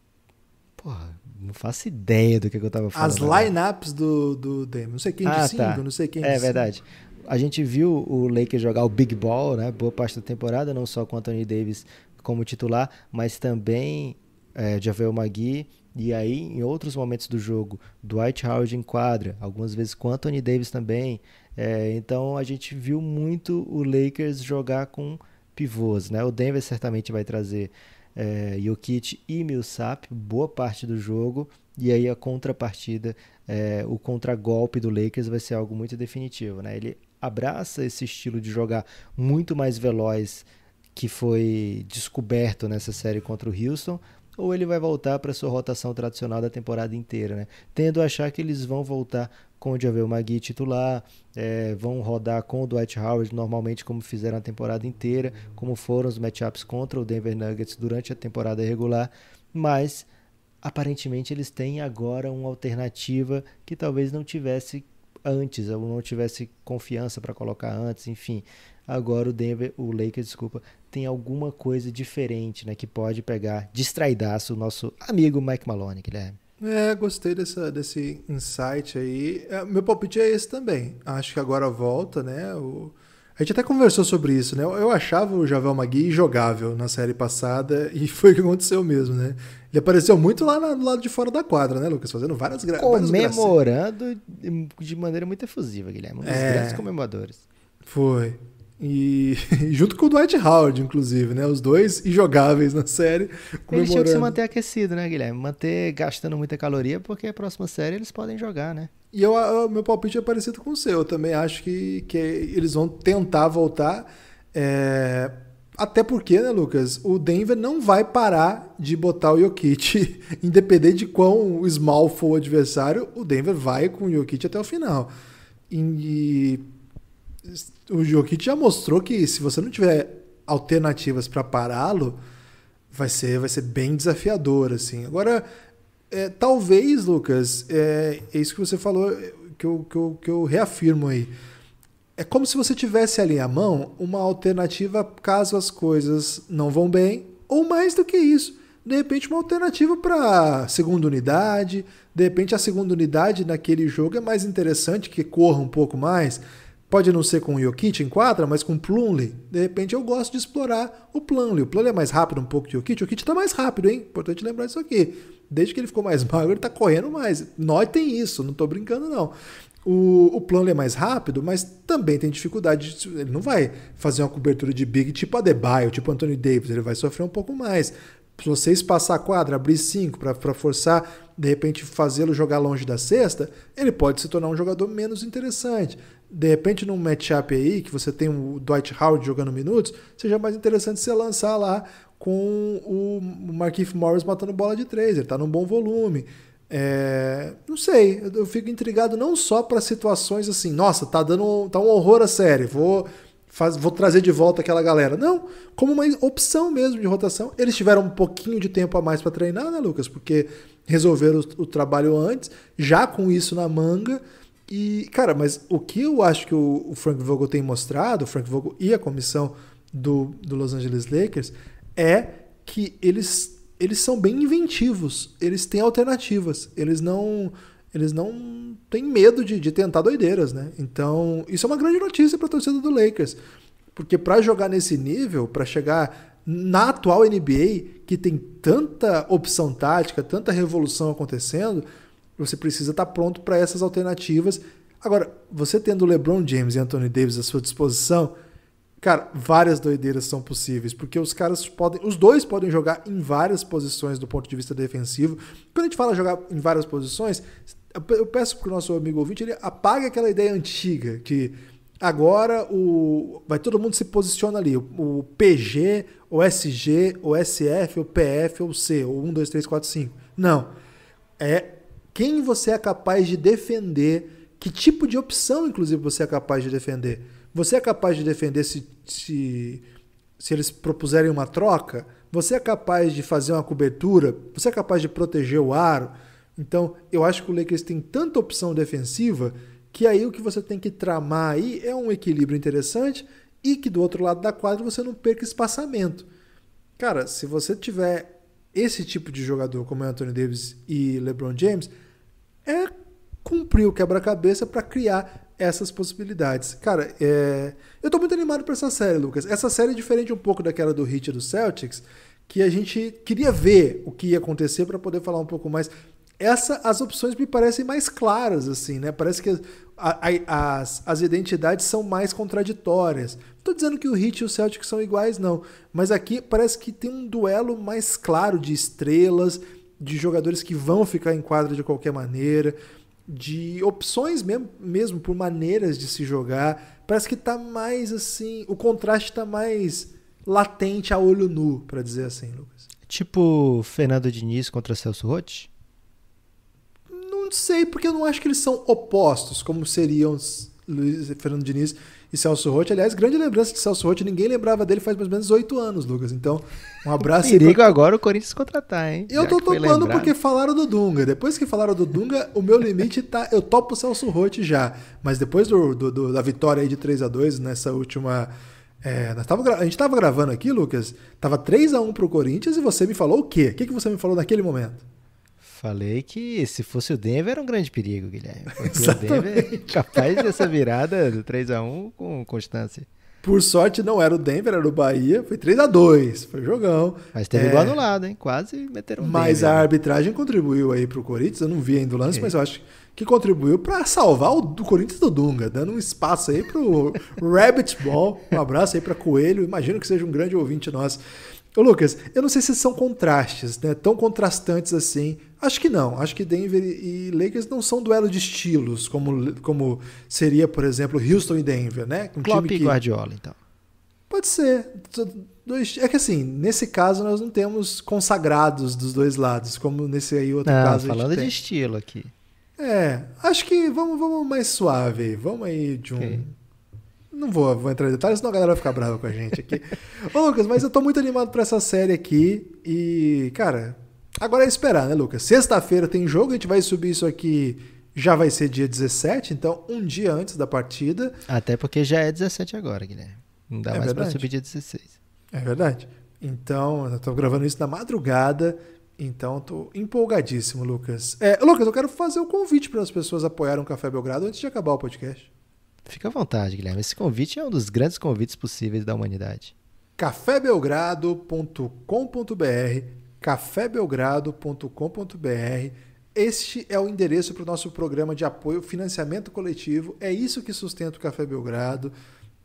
Porra, não faço ideia do que, eu estava falando. As lineups do, do Demo. Não sei quem ah, de 5, tá. não sei quem é, de É verdade. Cinco a gente viu o Lakers jogar o big ball, né? Boa parte da temporada, não só com o Anthony Davis como titular, mas também é, Javel Magui e aí, em outros momentos do jogo, Dwight Howard em quadra, algumas vezes com Anthony Davis também. É, então a gente viu muito o Lakers jogar com pivôs. Né? O Denver certamente vai trazer é, e Millsap boa parte do jogo. E aí a contrapartida, é, o contragolpe do Lakers vai ser algo muito definitivo. Né? Ele abraça esse estilo de jogar muito mais veloz que foi descoberto nessa série contra o Houston, ou ele vai voltar para sua rotação tradicional da temporada inteira, né? Tendo a achar que eles vão voltar com o Javel Magui titular, é, vão rodar com o Dwight Howard normalmente como fizeram a temporada inteira, como foram os matchups contra o Denver Nuggets durante a temporada regular, mas aparentemente eles têm agora uma alternativa que talvez não tivesse antes, ou não tivesse confiança para colocar antes, enfim. Agora o Denver, o Lakers, desculpa, tem alguma coisa diferente, né, que pode pegar distraidaço o nosso amigo Mike Maloney, Guilherme. É, gostei dessa, desse insight aí. É, meu palpite é esse também. Acho que agora volta, né, o a gente até conversou sobre isso, né? Eu achava o Javel Magui jogável na série passada e foi o que aconteceu mesmo, né? Ele apareceu muito lá no do lado de fora da quadra, né, Lucas? Fazendo várias graças. Comemorando de maneira muito efusiva, Guilherme. Um dos é, grandes comemoradores. Foi. E junto com o Dwight Howard, inclusive, né? Os dois injogáveis na série. Eles tinham que se manter aquecido, né, Guilherme? Manter gastando muita caloria, porque a próxima série eles podem jogar, né? E eu, eu, meu palpite é parecido com o seu. Eu também acho que, que eles vão tentar voltar. É... Até porque, né, Lucas? O Denver não vai parar de botar o Jokic, independente de quão small for o adversário, o Denver vai com o Jokic até o final. E o Jokic já mostrou que se você não tiver alternativas para pará-lo, vai ser, vai ser bem desafiador, assim. Agora, é, talvez, Lucas, é, é, isso que você falou, é, que eu, que, eu, que eu reafirmo aí. É como se você tivesse ali à mão uma alternativa caso as coisas não vão bem, ou mais do que isso. De repente, uma alternativa para segunda unidade. De repente, a segunda unidade naquele jogo é mais interessante, que corra um pouco mais. Pode não ser com o Jokic em quadra, mas com o Plumlee. De repente eu gosto de explorar o Plumlee. O Plumlee é mais rápido um pouco que o Jokic. O Jokic está mais rápido, hein? Importante lembrar isso aqui desde que ele ficou mais magro, ele tá correndo mais. Nós tem isso, não tô brincando, não. O, o plano é mais rápido, mas também tem dificuldade. ele não vai fazer uma cobertura de big tipo a Adebayo, tipo Anthony Davis. Ele vai sofrer um pouco mais. Se você espaçar a quadra, abrir cinco para forçar, de repente, fazê-lo jogar longe da cesta, ele pode se tornar um jogador menos interessante. De repente, num matchup aí, que você tem o Dwight Howard jogando minutos, seja mais interessante você lançar lá com o Marquinhos Morris matando bola de três. Ele está num bom volume. É, não sei, eu, fico intrigado não só para situações assim, nossa, tá dando tá um horror a série, vou faz, vou trazer de volta aquela galera. Não, como uma opção mesmo de rotação. Eles tiveram um pouquinho de tempo a mais para treinar, né, Lucas? Porque resolveram o, o trabalho antes, já com isso na manga. E, cara, mas o que eu acho que o, o Frank Vogel tem mostrado, o Frank Vogel e a comissão do, do Los Angeles Lakers, é que eles, eles são bem inventivos, eles têm alternativas, eles não eles não têm medo de, de tentar doideiras, né? Então, isso é uma grande notícia para a torcida do Lakers, porque para jogar nesse nível, para chegar na atual NBA, que tem tanta opção tática, tanta revolução acontecendo, você precisa estar tá pronto para essas alternativas. Agora, você tendo LeBron James e Anthony Davis à sua disposição, Cara, várias doideiras são possíveis, porque os caras podem. Os dois podem jogar em várias posições do ponto de vista defensivo. Quando a gente fala jogar em várias posições, eu peço para o nosso amigo ouvinte ele apague aquela ideia antiga que agora o vai todo mundo se posiciona ali, o, PG, o SG, o SF, o PF ou C, ou 1, 2, 3, 4, 5. Não. É quem você é capaz de defender, que tipo de opção, inclusive, você é capaz de defender. Você é capaz de defender se, se, se eles propuserem uma troca? Você é capaz de fazer uma cobertura? Você é capaz de proteger o aro? Então, eu acho que o Lakers tem tanta opção defensiva que aí o que você tem que tramar aí é um equilíbrio interessante e que do outro lado da quadra você não perca espaçamento. Cara, se você tiver esse tipo de jogador como é Anthony Davis e LeBron James, é cumprir o quebra-cabeça para criar essas possibilidades. Cara, é... eu tô muito animado para essa série, Lucas. Essa série é diferente um pouco daquela do Hit do Celtics, que a gente queria ver o que ia acontecer para poder falar um pouco mais. Essa, as opções me parecem mais claras, assim, né? Parece que a, a, as, as identidades são mais contraditórias. Não tô dizendo que o Hit e o Celtic são iguais, não. Mas aqui parece que tem um duelo mais claro de estrelas, de jogadores que vão ficar em quadra de qualquer maneira de opções mesmo, mesmo por maneiras de se jogar. Parece que tá mais assim, o contraste tá mais latente a olho nu, para dizer assim, Lucas. Tipo Fernando Diniz contra Celso Roth Não sei, porque eu não acho que eles são opostos, como seriam Luiz Fernando Diniz e Celso Roth. Aliás, grande lembrança de Celso Roth. Ninguém lembrava dele faz mais ou menos oito anos, Lucas. Então, um abraço. Perigo pra... agora o Corinthians contratar, hein? Eu Já tô topando porque falaram do Dunga. Depois que falaram do Dunga, o meu limite tá. Eu topo o Celso Roth já. Mas depois do, do, do, da vitória aí de 3 a 2 nessa última. É, tava, a gente estava gravando aqui, Lucas. Tava 3 a 1 pro Corinthians e você me falou o quê? O que, que você me falou naquele momento? Falei que se fosse o Denver era um grande perigo, Guilherme. Porque o Denver é capaz dessa virada do 3x1 com constância. Por sorte, não era o Denver, era o Bahia. Foi 3 a 2 foi jogão. Mas teve é... gol anulado, hein? Quase meteram um Mas Denver. a né? arbitragem contribuiu aí pro Corinthians. Eu não vi ainda o lance, é. mas eu acho que contribuiu para salvar o do Corinthians do Dunga, dando um espaço aí pro Rabbit Ball. Um abraço aí para Coelho. Imagino que seja um grande ouvinte nosso. Ô Lucas, eu não sei se são contrastes, né? Tão contrastantes assim. Acho que não. Acho que Denver e Lakers não são duelo de estilos, como, como seria, por exemplo, Houston e Denver, né? Um Klopp time que... e Guardiola, então. Pode ser. É que assim, nesse caso nós não temos consagrados dos dois lados, como nesse aí outro não, caso. Falando de tem. estilo aqui. É, acho que vamos, vamos mais suave. Vamos aí de um. Okay. Não vou, vou entrar em detalhes, senão a galera vai ficar brava com a gente aqui. Ô, Lucas, mas eu tô muito animado pra essa série aqui. E, cara, agora é esperar, né, Lucas? Sexta-feira tem jogo, a gente vai subir isso aqui. Já vai ser dia 17, então um dia antes da partida. Até porque já é 17 agora, Guilherme. Não dá é mais verdade. pra subir dia 16. É verdade. Então, eu tô gravando isso na madrugada. Então, tô empolgadíssimo, Lucas. É, Lucas, eu quero fazer o um convite para as pessoas apoiarem o Café Belgrado antes de acabar o podcast. Fica à vontade, Guilherme. Esse convite é um dos grandes convites possíveis da humanidade. cafébelgrado.com.br cafébelgrado.com.br este é o endereço para o nosso programa de apoio, financiamento coletivo. É isso que sustenta o Café Belgrado.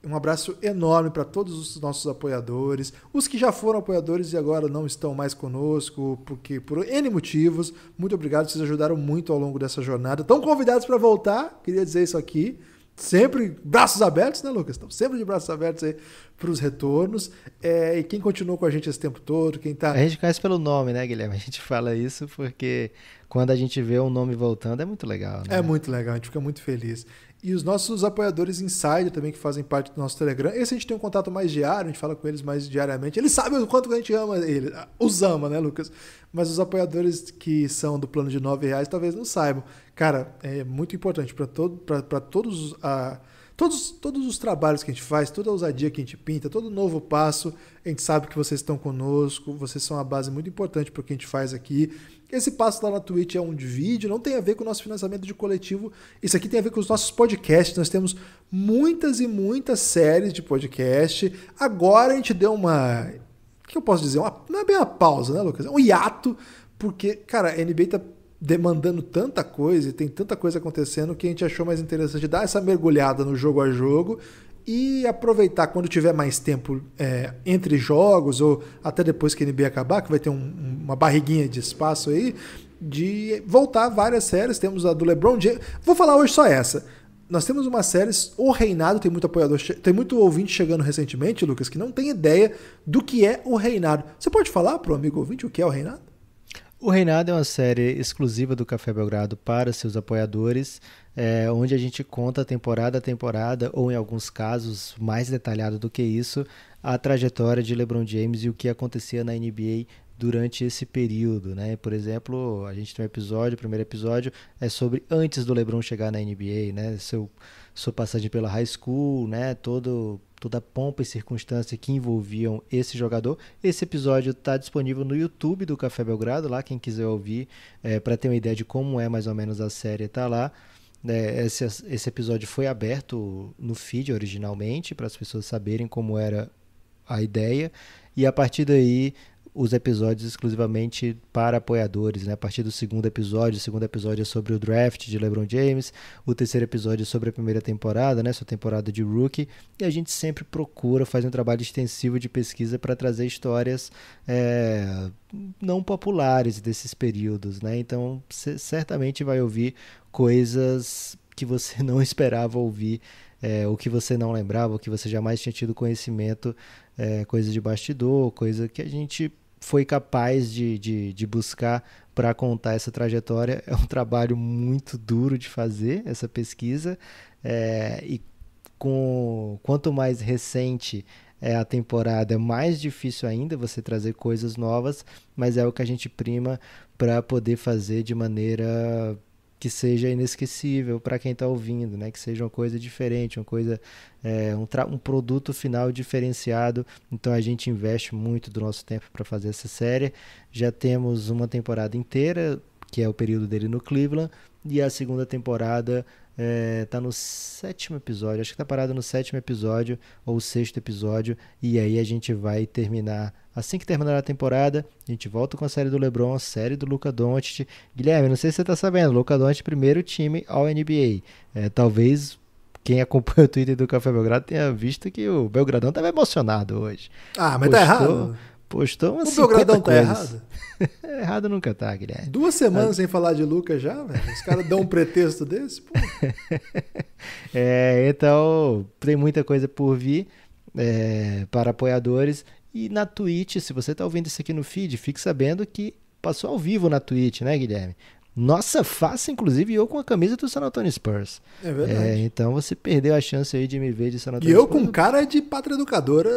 Um abraço enorme para todos os nossos apoiadores, os que já foram apoiadores e agora não estão mais conosco, porque por N motivos. Muito obrigado, vocês ajudaram muito ao longo dessa jornada. Estão convidados para voltar, queria dizer isso aqui sempre braços abertos, né, Lucas? Estamos sempre de braços abertos aí para os retornos. É, e quem continuou com a gente esse tempo todo, quem tá. A gente conhece pelo nome, né, Guilherme? A gente fala isso porque quando a gente vê um nome voltando é muito legal, né? É muito legal, a gente fica muito feliz. E os nossos apoiadores insider também, que fazem parte do nosso Telegram. Esse a gente tem um contato mais diário, a gente fala com eles mais diariamente. Eles sabem o quanto a gente ama eles. Os ama, né, Lucas? Mas os apoiadores que são do plano de R$ reais talvez não saibam. Cara, é muito importante para todo, todos, a, todos, todos os trabalhos que a gente faz, toda a ousadia que a gente pinta, todo novo passo. A gente sabe que vocês estão conosco, vocês são a base muito importante para o que a gente faz aqui. Esse passo lá na Twitch é um de vídeo, não tem a ver com o nosso financiamento de coletivo. Isso aqui tem a ver com os nossos podcasts. Nós temos muitas e muitas séries de podcast. Agora a gente deu uma. O que eu posso dizer? Uma, não é bem uma pausa, né, Lucas? É um hiato, porque, cara, a NBA tá demandando tanta coisa e tem tanta coisa acontecendo que a gente achou mais interessante dar essa mergulhada no jogo a jogo e aproveitar quando tiver mais tempo é, entre jogos ou até depois que a NBA acabar, que vai ter um, uma barriguinha de espaço aí, de voltar várias séries. Temos a do LeBron James. Vou falar hoje só essa. Nós temos uma série, O Reinado, tem muito apoiador, tem muito ouvinte chegando recentemente, Lucas, que não tem ideia do que é o Reinado. Você pode falar para o amigo ouvinte o que é o Reinado? O Reinado é uma série exclusiva do Café Belgrado para seus apoiadores é, onde a gente conta temporada a temporada, ou em alguns casos mais detalhado do que isso, a trajetória de LeBron James e o que acontecia na NBA durante esse período, né? Por exemplo, a gente tem um episódio, o primeiro episódio é sobre antes do LeBron chegar na NBA, né? Seu sua passagem pela high school, né? Todo toda a pompa e circunstância que envolviam esse jogador. Esse episódio está disponível no YouTube do Café Belgrado, lá quem quiser ouvir, é, para ter uma ideia de como é mais ou menos a série, está lá. Né? Esse, esse episódio foi aberto no feed originalmente, para as pessoas saberem como era a ideia. E a partir daí os episódios exclusivamente para apoiadores, né? A partir do segundo episódio, o segundo episódio é sobre o draft de LeBron James, o terceiro episódio é sobre a primeira temporada, né? Sua temporada de rookie, e a gente sempre procura, faz um trabalho extensivo de pesquisa para trazer histórias é, não populares desses períodos, né? Então, certamente vai ouvir coisas que você não esperava ouvir é, o que você não lembrava, o que você jamais tinha tido conhecimento, é, coisa de bastidor, coisa que a gente foi capaz de, de, de buscar para contar essa trajetória. É um trabalho muito duro de fazer, essa pesquisa, é, e com quanto mais recente é a temporada, é mais difícil ainda você trazer coisas novas, mas é o que a gente prima para poder fazer de maneira que seja inesquecível para quem está ouvindo, né? Que seja uma coisa diferente, uma coisa, é, um, um, produto final diferenciado. Então a gente investe muito do nosso tempo para fazer essa série. Já temos uma temporada inteira, que é o período dele no Cleveland, e a segunda temporada está é, tá no sétimo episódio. Acho que está parado no sétimo episódio ou sexto episódio. E aí a gente vai terminar Assim que terminar a temporada, a gente volta com a série do LeBron, a série do Luca Doncic. Guilherme, não sei se você está sabendo, Luca Doncic primeiro time ao NBA. É, talvez quem acompanha o Twitter do Café Belgrado tenha visto que o Belgradão estava emocionado hoje. Ah, mas tá postou, tá errado. Postou umas O Belgradão tá coisas. errado? errado nunca tá, Guilherme. Duas semanas ah. sem falar de Lucas já, velho. Os caras dão um pretexto desse, pô. é, então, tem muita coisa por vir. É, para apoiadores e na Twitch, se você está ouvindo isso aqui no feed, fique sabendo que passou ao vivo na Twitch, né, Guilherme? Nossa face, inclusive, eu com a camisa do San Antonio Spurs. É verdade. É, então você perdeu a chance aí de me ver de San Antonio E eu Spurs. com cara de pátria educadora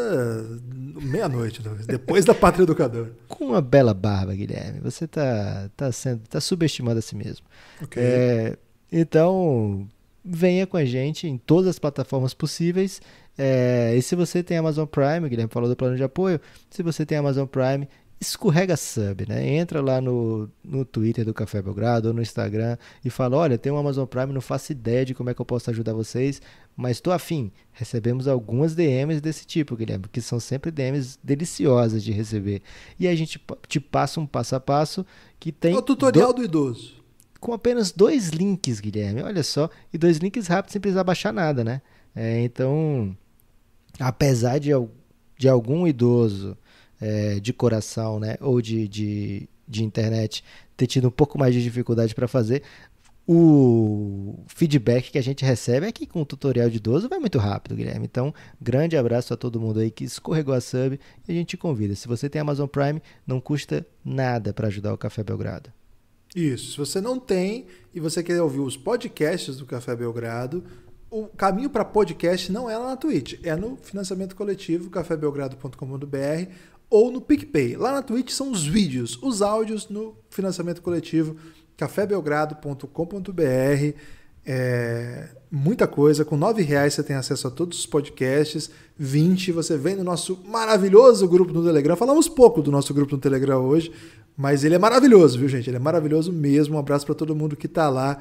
meia-noite, depois da pátria educadora. Com uma bela barba, Guilherme. Você tá, tá, sendo, tá subestimando a si mesmo. Okay. É, então, venha com a gente em todas as plataformas possíveis. É, e se você tem Amazon Prime, o Guilherme falou do plano de apoio, se você tem Amazon Prime, escorrega sub, né? Entra lá no, no Twitter do Café Belgrado ou no Instagram e fala, olha, tem um Amazon Prime, não faço ideia de como é que eu posso ajudar vocês, mas tô afim. Recebemos algumas DMs desse tipo, Guilherme, que são sempre DMs deliciosas de receber. E a gente te passa um passo a passo que tem... É o tutorial do, do idoso. Com apenas dois links, Guilherme, olha só. E dois links rápidos, sem precisar baixar nada, né? É, então apesar de, de algum idoso é, de coração né, ou de, de, de internet ter tido um pouco mais de dificuldade para fazer, o feedback que a gente recebe é que com o tutorial de idoso vai muito rápido, Guilherme. Então, grande abraço a todo mundo aí que escorregou a sub e a gente te convida. Se você tem Amazon Prime, não custa nada para ajudar o Café Belgrado. Isso. Se você não tem e você quer ouvir os podcasts do Café Belgrado, o caminho para podcast não é lá na Twitch, é no financiamento coletivo, cafébelgrado.com.br ou no PicPay. Lá na Twitch são os vídeos, os áudios no financiamento coletivo, cafébelgrado.com.br. É, muita coisa. Com R$ reais você tem acesso a todos os podcasts. 20 você vem no nosso maravilhoso grupo no Telegram. Falamos pouco do nosso grupo no Telegram hoje, mas ele é maravilhoso, viu, gente? Ele é maravilhoso mesmo. Um abraço para todo mundo que está lá.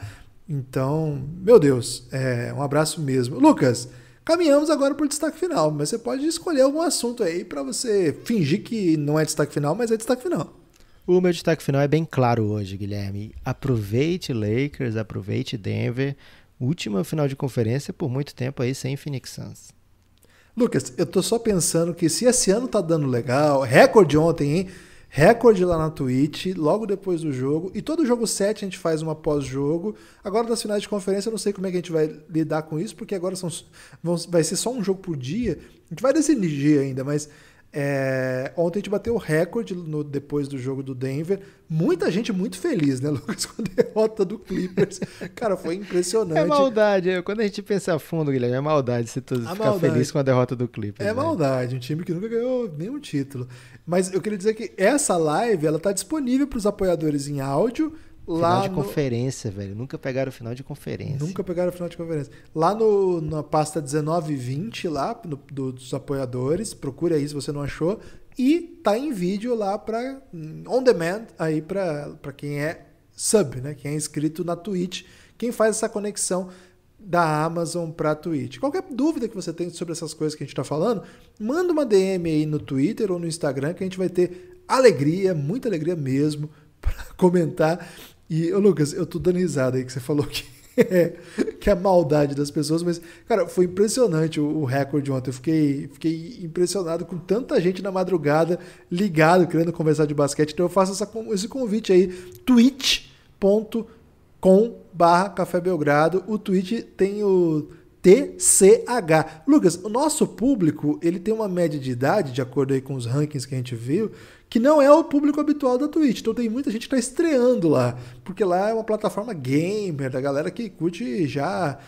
Então, meu Deus, é um abraço mesmo. Lucas, caminhamos agora para o destaque final, mas você pode escolher algum assunto aí para você fingir que não é destaque final, mas é destaque final. O meu destaque final é bem claro hoje, Guilherme. Aproveite Lakers, aproveite Denver. Última final de conferência por muito tempo aí sem Phoenix Suns. Lucas, eu tô só pensando que se esse ano tá dando legal, recorde ontem, hein? recorde lá na Twitch, logo depois do jogo. E todo jogo 7 a gente faz uma pós-jogo. Agora das finais de conferência eu não sei como é que a gente vai lidar com isso, porque agora são, vão, vai ser só um jogo por dia. A gente vai decidir ainda, mas é, ontem a gente bateu o recorde no, depois do jogo do Denver. Muita gente muito feliz, né, Lucas, com a derrota do Clippers. Cara, foi impressionante. É maldade. Quando a gente pensa a fundo, Guilherme, é maldade se tu a ficar maldade. feliz com a derrota do Clippers. É né? maldade. Um time que nunca ganhou nenhum título. Mas eu queria dizer que essa live ela tá disponível para os apoiadores em áudio. Final lá de no... conferência, velho. Nunca pegaram o final de conferência. Nunca pegaram o final de conferência. Lá no, na pasta 1920, lá no, do, dos apoiadores, procura aí se você não achou. E tá em vídeo lá para on demand aí para quem é sub, né? Quem é inscrito na Twitch, quem faz essa conexão da Amazon para a Twitch. Qualquer dúvida que você tem sobre essas coisas que a gente está falando, manda uma DM aí no Twitter ou no Instagram que a gente vai ter alegria, muita alegria mesmo, para comentar. E, ô Lucas, eu tô dando risada aí que você falou que é, que é a maldade das pessoas, mas, cara, foi impressionante o, o recorde ontem. Eu fiquei, fiquei impressionado com tanta gente na madrugada ligado, querendo conversar de basquete. Então eu faço essa, esse convite aí, twitch.com barra Café Belgrado. O tweet tem o TCH. Lucas, o nosso público, ele tem uma média de idade, de acordo aí com os rankings que a gente viu, que não é o público habitual da Twitch. Então tem muita gente que tá estreando lá, porque lá é uma plataforma gamer, da galera que curte já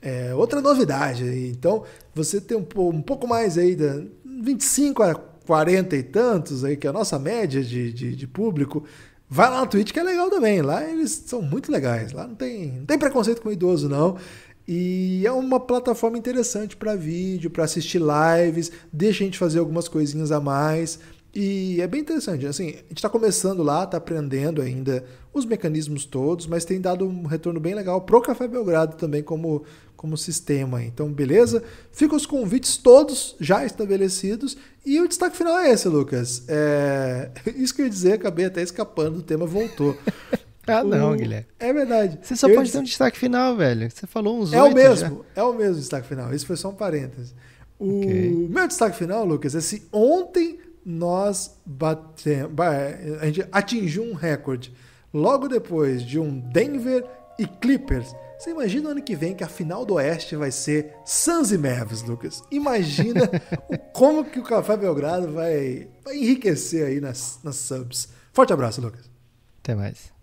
é, outra novidade. Então você tem um, um pouco mais aí, da 25 a 40 e tantos aí, que é a nossa média de, de, de público, Vai lá na Twitch que é legal também. Lá eles são muito legais. Lá não tem, não tem preconceito com idoso, não. E é uma plataforma interessante para vídeo, para assistir lives, deixa a gente fazer algumas coisinhas a mais. E é bem interessante, assim, a gente está começando lá, está aprendendo ainda os mecanismos todos, mas tem dado um retorno bem legal pro Café Belgrado também como, como sistema. Então, beleza? Ficam os convites todos já estabelecidos. E o destaque final é esse, Lucas. É... Isso que eu ia dizer, acabei até escapando, o tema voltou. Ah, não, o... Guilherme. É verdade. Você só eu pode disse... ter um destaque final, velho. Você falou uns É o mesmo, já. Né? é o mesmo destaque final. Isso foi só um parênteses. O okay. meu destaque final, Lucas, é se ontem nós batemos, a gente atingiu um recorde logo depois de um Denver e Clippers. Você imagina o ano que vem que a final do Oeste vai ser Suns e Mavs, Lucas. Imagina como que o Café Belgrado vai, vai enriquecer aí nas, nas subs. Forte abraço, Lucas. Até mais.